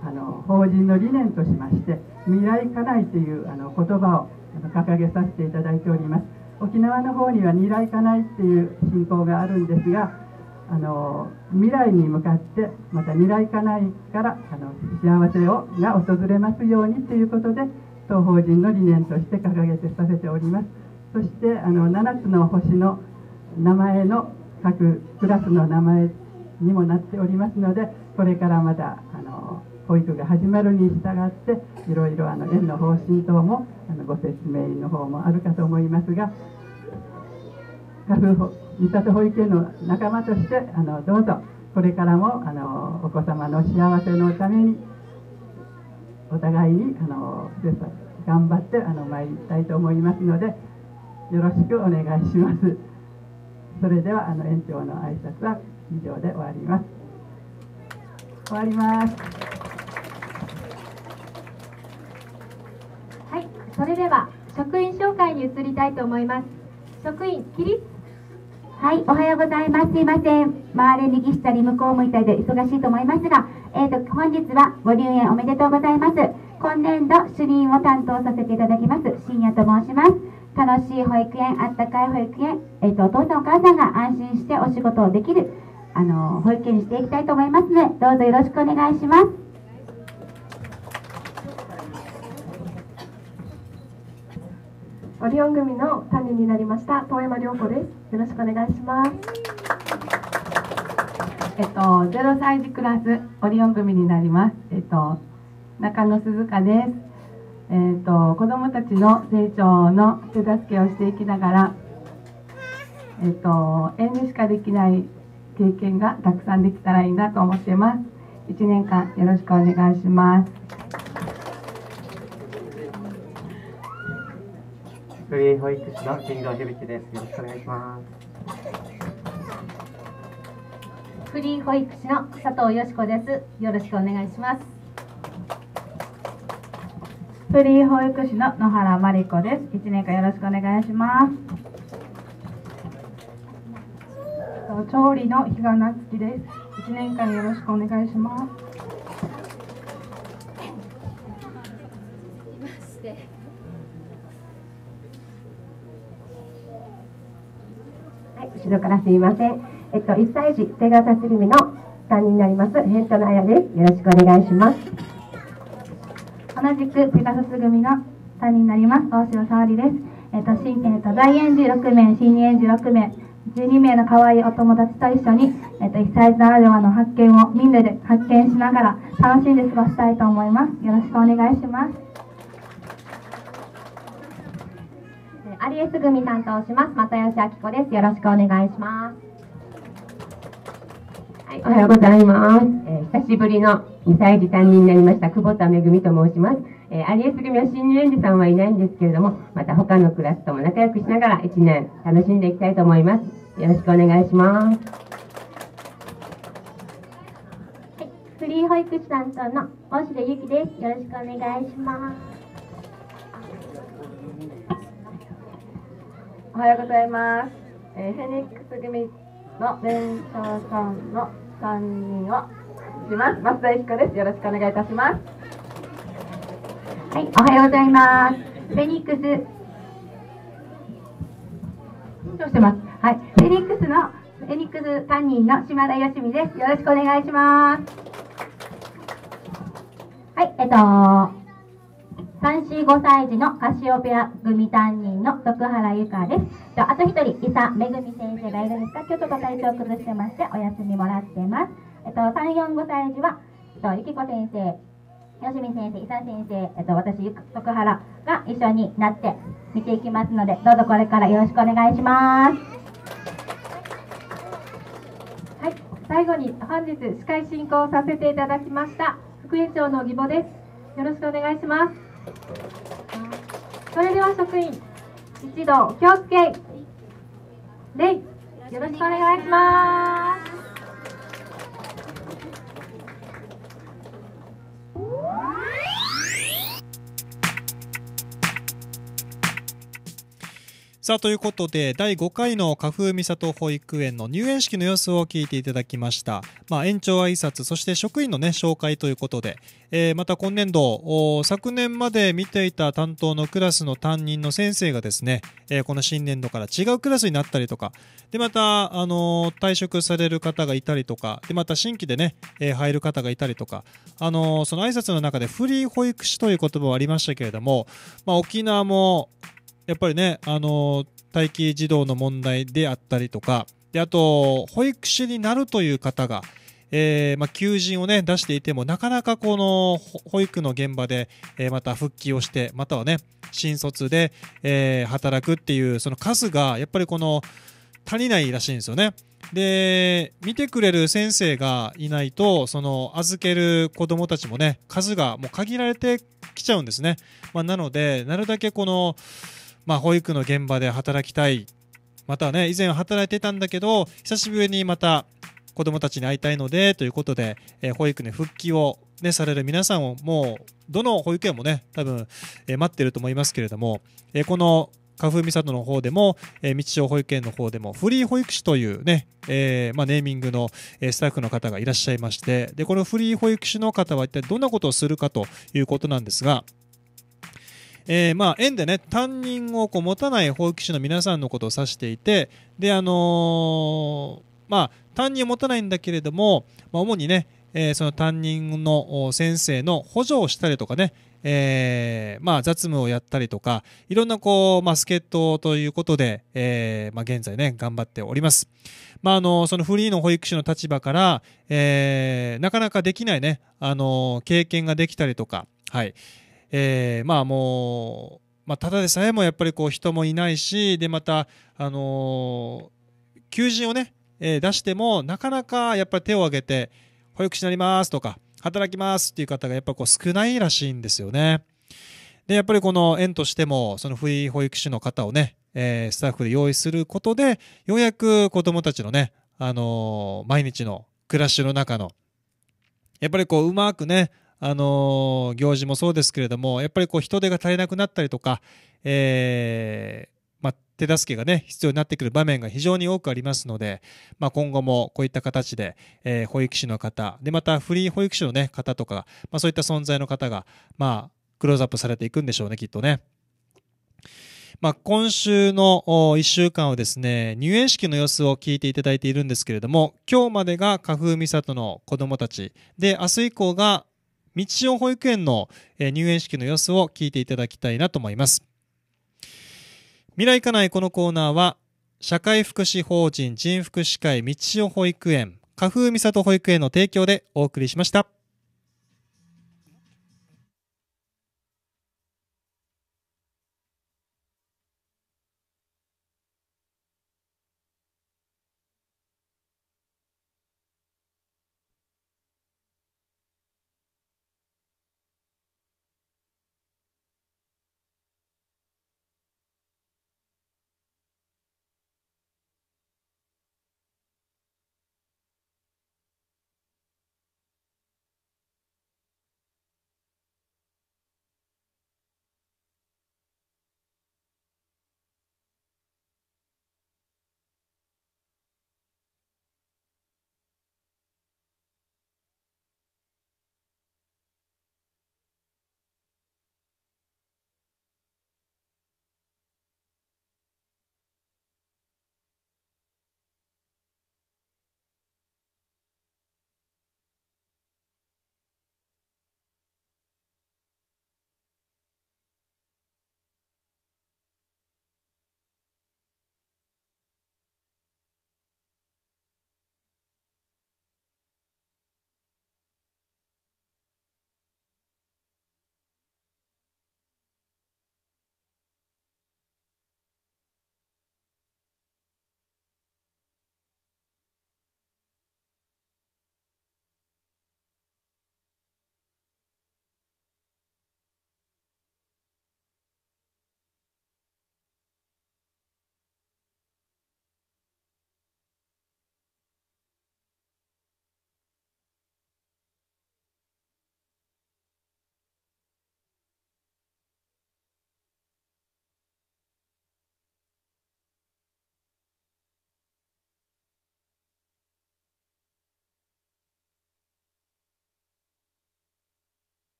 あの法人の理念としまして未来家内というあの言葉を掲げさせていただいております沖縄の方には未来家内っていう信仰があるんですがあの未来に向かってまた未来かないからあの幸せをが訪れますようにということで東方人の理念として掲げてさせておりますそしてあの7つの星の名前の各クラスの名前にもなっておりますのでこれからまだあの保育が始まるに従っていろいろあの園の方針等もあのご説明の方もあるかと思いますが。三郷保育園の仲間としてあのどうぞこれからもあのお子様の幸せのためにお互いにあの頑張ってあの参りたいと思いますのでよろしくお願いしますそれではあの園長の挨拶は以上で終わります終わりますはいそれでは職員紹介に移りたいと思います職員起立はい、おはようございます。すいません。回れ右下に向こう向いたりで忙しいと思いますが、えっ、ー、と、本日はご入園おめでとうございます。今年度主任を担当させていただきます、深夜と申します。楽しい保育園、あったかい保育園、えっ、ー、と、お父さんお母さんが安心してお仕事をできる、あの、保育園にしていきたいと思いますので、どうぞよろしくお願いします。オリオン組の担任になりました遠山涼子です。よろしくお願いします。えっと0歳児クラスオリオン組になります。えっと中野鈴香です。えっと子どもたちの成長の手助けをしていきながら、えっと園でしかできない経験がたくさんできたらいいなと思ってます。1年間よろしくお願いします。福井保育士の金城響です。よろしくお願いします。フリー保育士の佐藤よしこです。よろしくお願いします。フリー保育士の野原真理子です。一年間よろしくお願いします。調理の日がなつきです。一年間よろしくお願いします。後ろからすいません。えっと、1歳児、手川さすりみの担任になります、ヘントのあやです。よろしくお願いします。同じく手川す組の担任になります、大城沙織です。えっと、新、えっと、大園児6名、新園児6名、12名の可愛いお友達と一緒に、えっと、1歳児ならではの発見をみんなで発見しながら楽しんで過ごしたいと思います。よろしくお願いします。有吉組担当します又吉明子ですよろしくお願いしますはいおはようございます、えー、久しぶりの2歳児担任になりました久保田恵と申しますえー、有吉組は新入園児さんはいないんですけれども、また他のクラスとも仲良くしながら一年楽しんでいきたいと思います。よろしくお願いします。はい、フリー保育士担当の大城ゆきです。よろしくお願いします。おはようございます、えー、フェニックス組の年少さんの3人をします松田由彦ですよろしくお願いいたしますはいおはようございますフェニックス緊張してますはいフェニックスのフェニックス担任の島田よしみですよろしくお願いしますはいえっと345歳児のカシオペア組担任の徳原由香です。あと一人、伊佐めぐみ先生がいるんですが、今日ちょっと体調崩してまして、お休みもらってます。えっと、345歳児は、えっと、ゆきこ先生、よしみ先生、伊佐先生、えっと、私、徳原が一緒になって見ていきますので、どうぞこれからよろしくお願いします。はい、最後に本日司会進行させていただきました、副園長の義母です。よろしくお願いします。それでは職員一同気をつけレイよろしくお願いしますさあということで第5回の花風み里保育園の入園式の様子を聞いていただきました、まあ、園長挨拶そして職員の、ね、紹介ということで、えー、また今年度昨年まで見ていた担当のクラスの担任の先生がですね、えー、この新年度から違うクラスになったりとかでまた、あのー、退職される方がいたりとかでまた新規でね、え入る方がいたりとか、あのその挨拶の中でフリー保育士という言葉はありましたけれども、まあ、沖縄もやっぱりね、あの待機児童の問題であったりとか、であと、保育士になるという方が、えーまあ、求人を、ね、出していても、なかなかこの保育の現場で、えー、また復帰をして、またはね、新卒で、えー、働くっていう、その数がやっぱりこの足りないらしいんですよね。で、見てくれる先生がいないと、その預ける子どもたちもね、数がもう限られてきちゃうんですね。まあ、なので、なるだけこの、まあ、保育の現場で働きたいまたね以前働いてたんだけど久しぶりにまた子どもたちに会いたいのでということで、えー、保育に復帰を、ね、される皆さんをもうどの保育園もね多分、えー、待ってると思いますけれども、えー、この花粉美里の方でも、えー、道町保育園の方でもフリー保育士というね、えー、まあ、ネーミングの、えスタッフの方がいらっしゃいましてでこのフリー保育士の方は一体どんなことをするかということなんですがえー、まあ縁でね担任をこう持たない保育士の皆さんのことを指していてであのー、まあ担任を持たないんだけれども、まあ、主にね、えー、その担任の先生の補助をしたりとかねえー、まあ雑務をやったりとかいろんなこう、まあ、助っ人ということで、えー、まあ、現在ね頑張っております、まあ、あのそのフリーの保育士の立場から、えー、なかなかできないねあの経験ができたりとかはいえー、まあもう、まあ、ただでさえもやっぱりこう人もいないしでまた、あのー、求人をね、えー、出してもなかなかやっぱり手を挙げて保育士になりますとか働きますっていう方がやっぱこう少ないらしいんですよね。でやっぱりこの園としてもその不意保育士の方をね、えー、スタッフで用意することでようやく子どもたちのね、あのー、毎日の暮らしの中のやっぱりこううまくねあの行事もそうですけれどもやっぱりこう人手が足りなくなったりとか、えーまあ、手助けがね必要になってくる場面が非常に多くありますので、まあ、今後もこういった形で、えー、保育士の方でまたフリー保育士の、ね、方とか、まあ、そういった存在の方が、まあ、クローズアップされていくんでしょうねきっとね。まあ、今週の1週間はですね入園式の様子を聞いていただいているんですけれども今日までが花風サトの子供たちで明日以降が道を保育園の入園式の様子を聞いていただきたいなと思います。未来な内このコーナーは、社会福祉法人人福祉会道代保育園、花風美里保育園の提供でお送りしました。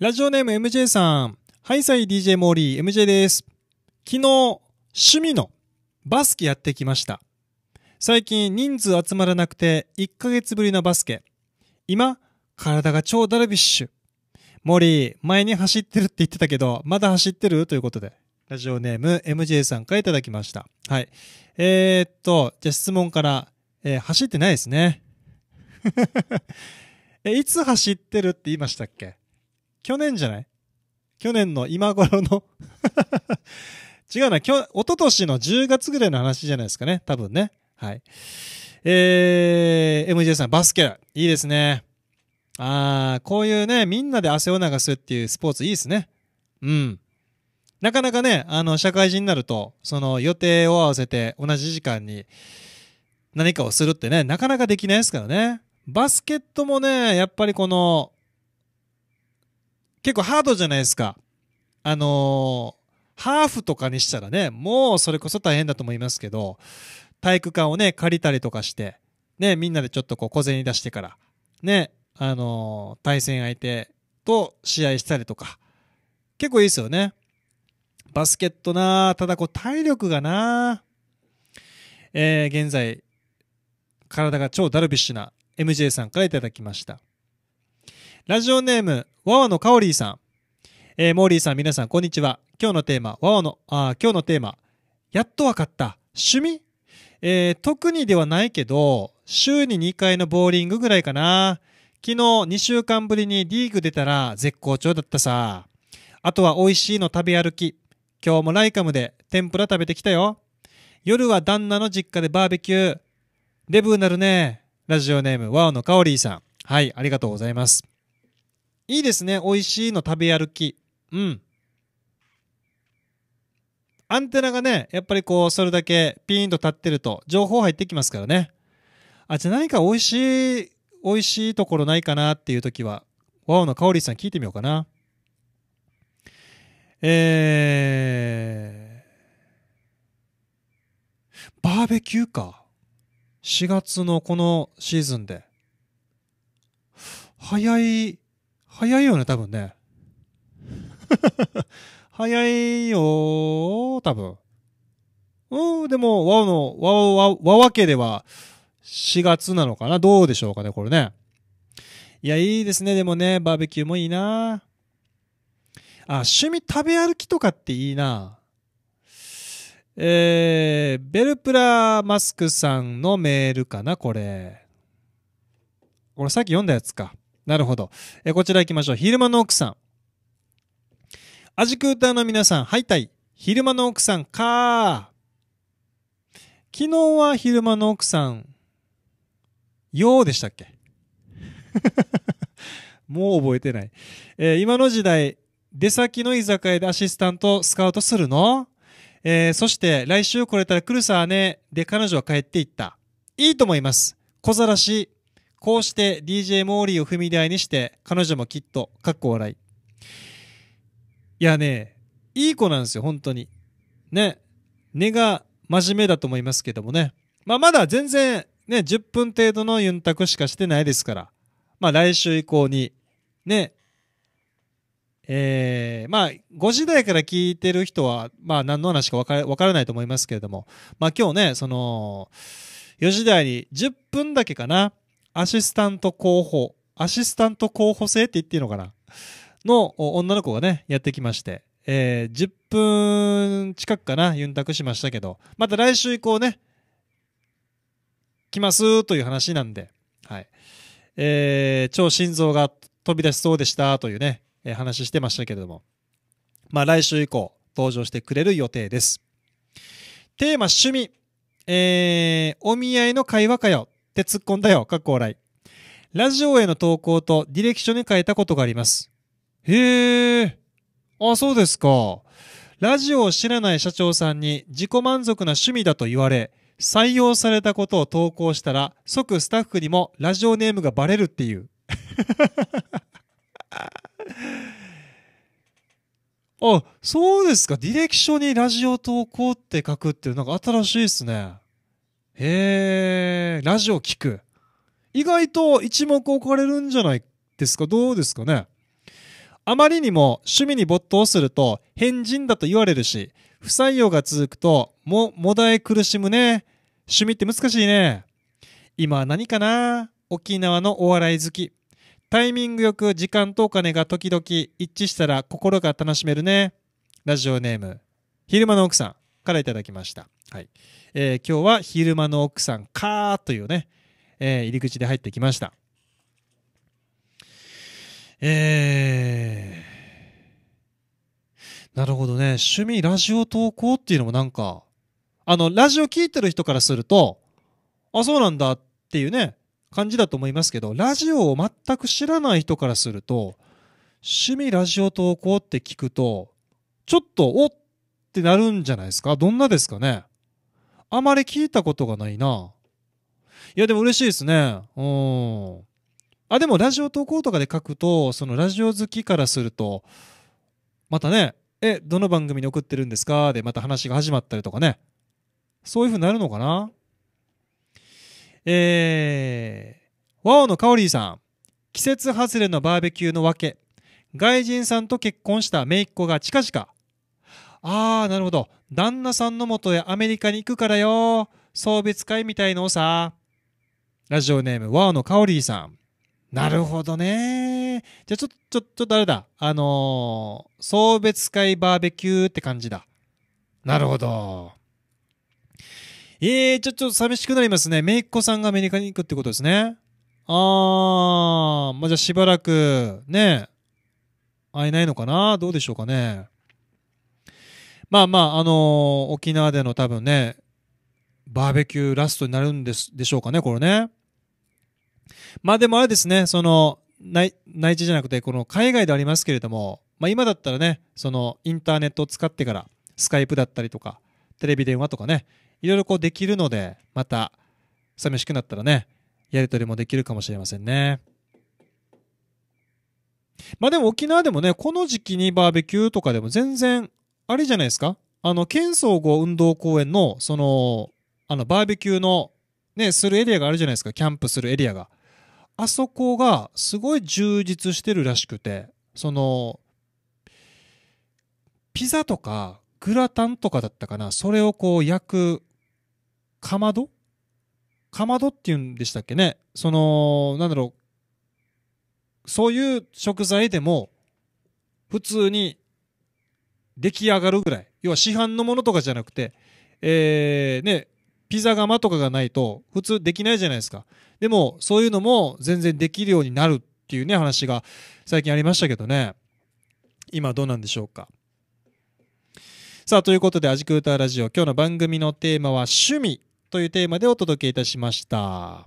ラジオネーム MJ さん。ハイサイ DJ モーリー、MJ です。昨日、趣味のバスケやってきました。最近人数集まらなくて1ヶ月ぶりのバスケ。今、体が超ダルビッシュ。モーリー、前に走ってるって言ってたけど、まだ走ってるということで。ラジオネーム MJ さんからいただきました。はい。えー、っと、じゃあ質問から、えー、走ってないですね。え、いつ走ってるって言いましたっけ去年じゃない去年の今頃の 違うな、今日、おととしの10月ぐらいの話じゃないですかね。多分ね。はい。えー、MJ さん、バスケ、いいですね。あー、こういうね、みんなで汗を流すっていうスポーツいいですね。うん。なかなかね、あの、社会人になると、その予定を合わせて同じ時間に何かをするってね、なかなかできないですからね。バスケットもね、やっぱりこの、結構ハードじゃないですか。あのー、ハーフとかにしたらね、もうそれこそ大変だと思いますけど、体育館をね、借りたりとかして、ね、みんなでちょっとこう小銭出してから、ね、あのー、対戦相手と試合したりとか、結構いいですよね。バスケットなただこう体力がなえー、現在、体が超ダルビッシュな MJ さんから頂きました。ラジオネーム、ワオのカオリーさん。えー、モーリーさん、皆さん、こんにちは。今日のテーマ、ワオの、あ今日のテーマ、やっとわかった、趣味えー、特にではないけど、週に2回のボーリングぐらいかな。昨日2週間ぶりにリーグ出たら絶好調だったさ。あとは美味しいの食べ歩き。今日もライカムで天ぷら食べてきたよ。夜は旦那の実家でバーベキュー。デブーなるね。ラジオネーム、ワオのカオリーさん。はい、ありがとうございます。いいですね。美味しいの食べ歩き。うん。アンテナがね、やっぱりこう、それだけピーンと立ってると、情報入ってきますからね。あ、じゃあ何か美味しい、美味しいところないかなっていう時は、ワオの香おさん聞いてみようかな。えー、バーベキューか。4月のこのシーズンで。早い早いよね、多分ね。早いよ、多分。うん、でも、ワオの、ワオ、ワオ、ワワ家では4月なのかなどうでしょうかね、これね。いや、いいですね。でもね、バーベキューもいいな。あ、趣味食べ歩きとかっていいな。えー、ベルプラマスクさんのメールかな、これ。これさっき読んだやつか。なるほど。えこちら行きましょう。昼間の奥さん。アジクーターの皆さん、ハイタイ。昼間の奥さんか昨日は昼間の奥さん、ようでしたっけ もう覚えてない。えー、今の時代、出先の居酒屋でアシスタントスカウトするのえー、そして来週来れたら来るさね。で、彼女は帰っていった。いいと思います。小ざらし、こうして DJ モーリーを踏み台にして、彼女もきっと、かっこ笑い。いやね、いい子なんですよ、本当に。ね。根が真面目だと思いますけどもね。まあ、まだ全然、ね、10分程度のユンタクしかしてないですから。まあ、来週以降に、ね。えー、まあ、5時台から聞いてる人は、まあ、何の話か分からないと思いますけれども。まあ、今日ね、その、4時台に10分だけかな。アシスタント候補、アシスタント候補生って言っていいのかなの女の子がね、やってきまして、えー、10分近くかな、ユンタクしましたけど、また来週以降ね、来ますという話なんで、はい。えー、超心臓が飛び出しそうでしたというね、えー、話してましたけれども、まあ来週以降登場してくれる予定です。テーマ趣味、えー、お見合いの会話かよって突っ込んだよ、かっこ笑い。ラジオへの投稿と履歴書に書いたことがあります。へえ、あ、そうですか。ラジオを知らない社長さんに自己満足な趣味だと言われ、採用されたことを投稿したら、即スタッフにもラジオネームがバレるっていう。あ、そうですか。履歴書にラジオ投稿って書くっていう、なんか新しいですね。へえ、ラジオ聞く。意外と一目置かれるんじゃないですかどうですかねあまりにも趣味に没頭すると変人だと言われるし、不採用が続くとも、もだえ苦しむね。趣味って難しいね。今は何かな沖縄のお笑い好き。タイミングよく時間とお金が時々一致したら心が楽しめるね。ラジオネーム、昼間の奥さん。からいただきました。はいえー、今日は昼間の奥さんかーというね、えー、入り口で入ってきました。えー、なるほどね。趣味ラジオ投稿っていうのもなんか、あの、ラジオ聴いてる人からすると、あ、そうなんだっていうね、感じだと思いますけど、ラジオを全く知らない人からすると、趣味ラジオ投稿って聞くと、ちょっと、おっってなるんじゃないですかどんなですかねあまり聞いたことがないな。いや、でも嬉しいですね。うん。あ、でもラジオ投稿とかで書くと、そのラジオ好きからすると、またね、え、どの番組に送ってるんですかで、また話が始まったりとかね。そういう風になるのかなえー、ワオのカオリーさん。季節外れのバーベキューの訳。け。外人さんと結婚した姪っ子が近々ああ、なるほど。旦那さんのもとへアメリカに行くからよ。送別会みたいのをさ。ラジオネーム、ワオのカオリーさん。なるほどね。じゃあちょっと、ちょ、ちょっとあれだ。あのー、送別会バーベキューって感じだ。なるほど。ええー、ちょ、ちょっと寂しくなりますね。めいっ子さんがアメリカに行くってことですね。あー、まあ、じゃあしばらく、ね、会えないのかなどうでしょうかね。まあまあ、あのー、沖縄での多分ね、バーベキューラストになるんですでしょうかね、これね。まあでもあれですね、その、内内地じゃなくて、この海外でありますけれども、まあ今だったらね、そのインターネットを使ってから、スカイプだったりとか、テレビ電話とかね、いろいろこうできるので、また、寂しくなったらね、やりとりもできるかもしれませんね。まあでも沖縄でもね、この時期にバーベキューとかでも全然あれじゃないですかあの、県総合運動公園の、その、あの、バーベキューの、ね、するエリアがあるじゃないですか、キャンプするエリアが。あそこが、すごい充実してるらしくて、その、ピザとか、グラタンとかだったかな、それをこう焼く、かまどかまどっていうんでしたっけね。その、なんだろう、そういう食材でも、普通に出来上がるぐらい要は市販のものとかじゃなくて、えー、ね、ピザ窯とかがないと普通できないじゃないですかでもそういうのも全然できるようになるっていうね話が最近ありましたけどね今どうなんでしょうかさあということで「アジクーターラジオ」今日の番組のテーマは「趣味」というテーマでお届けいたしました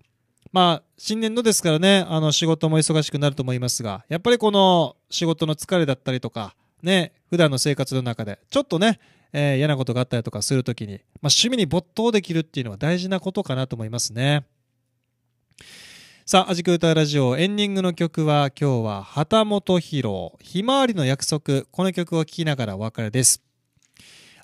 まあ新年度ですからねあの仕事も忙しくなると思いますがやっぱりこの仕事の疲れだったりとかね、普段の生活の中で、ちょっとね、えー、嫌なことがあったりとかするときに、まあ、趣味に没頭できるっていうのは大事なことかなと思いますね。さあ、アジク歌ラジオエンディングの曲は今日は旗本博ひまわりの約束この曲を聴きながらお別れです。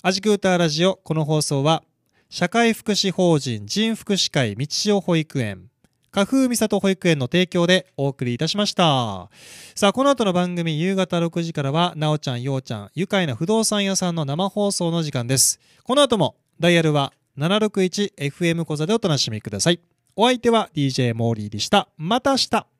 アジク歌ラジオこの放送は社会福祉法人人福祉会道夫保育園花風み里保育園の提供でお送りいたしました。さあ、この後の番組夕方6時からは、なおちゃん、ようちゃん、愉快な不動産屋さんの生放送の時間です。この後も、ダイヤルは 761FM 小座でお楽しみください。お相手は DJ モーリーでした。また明日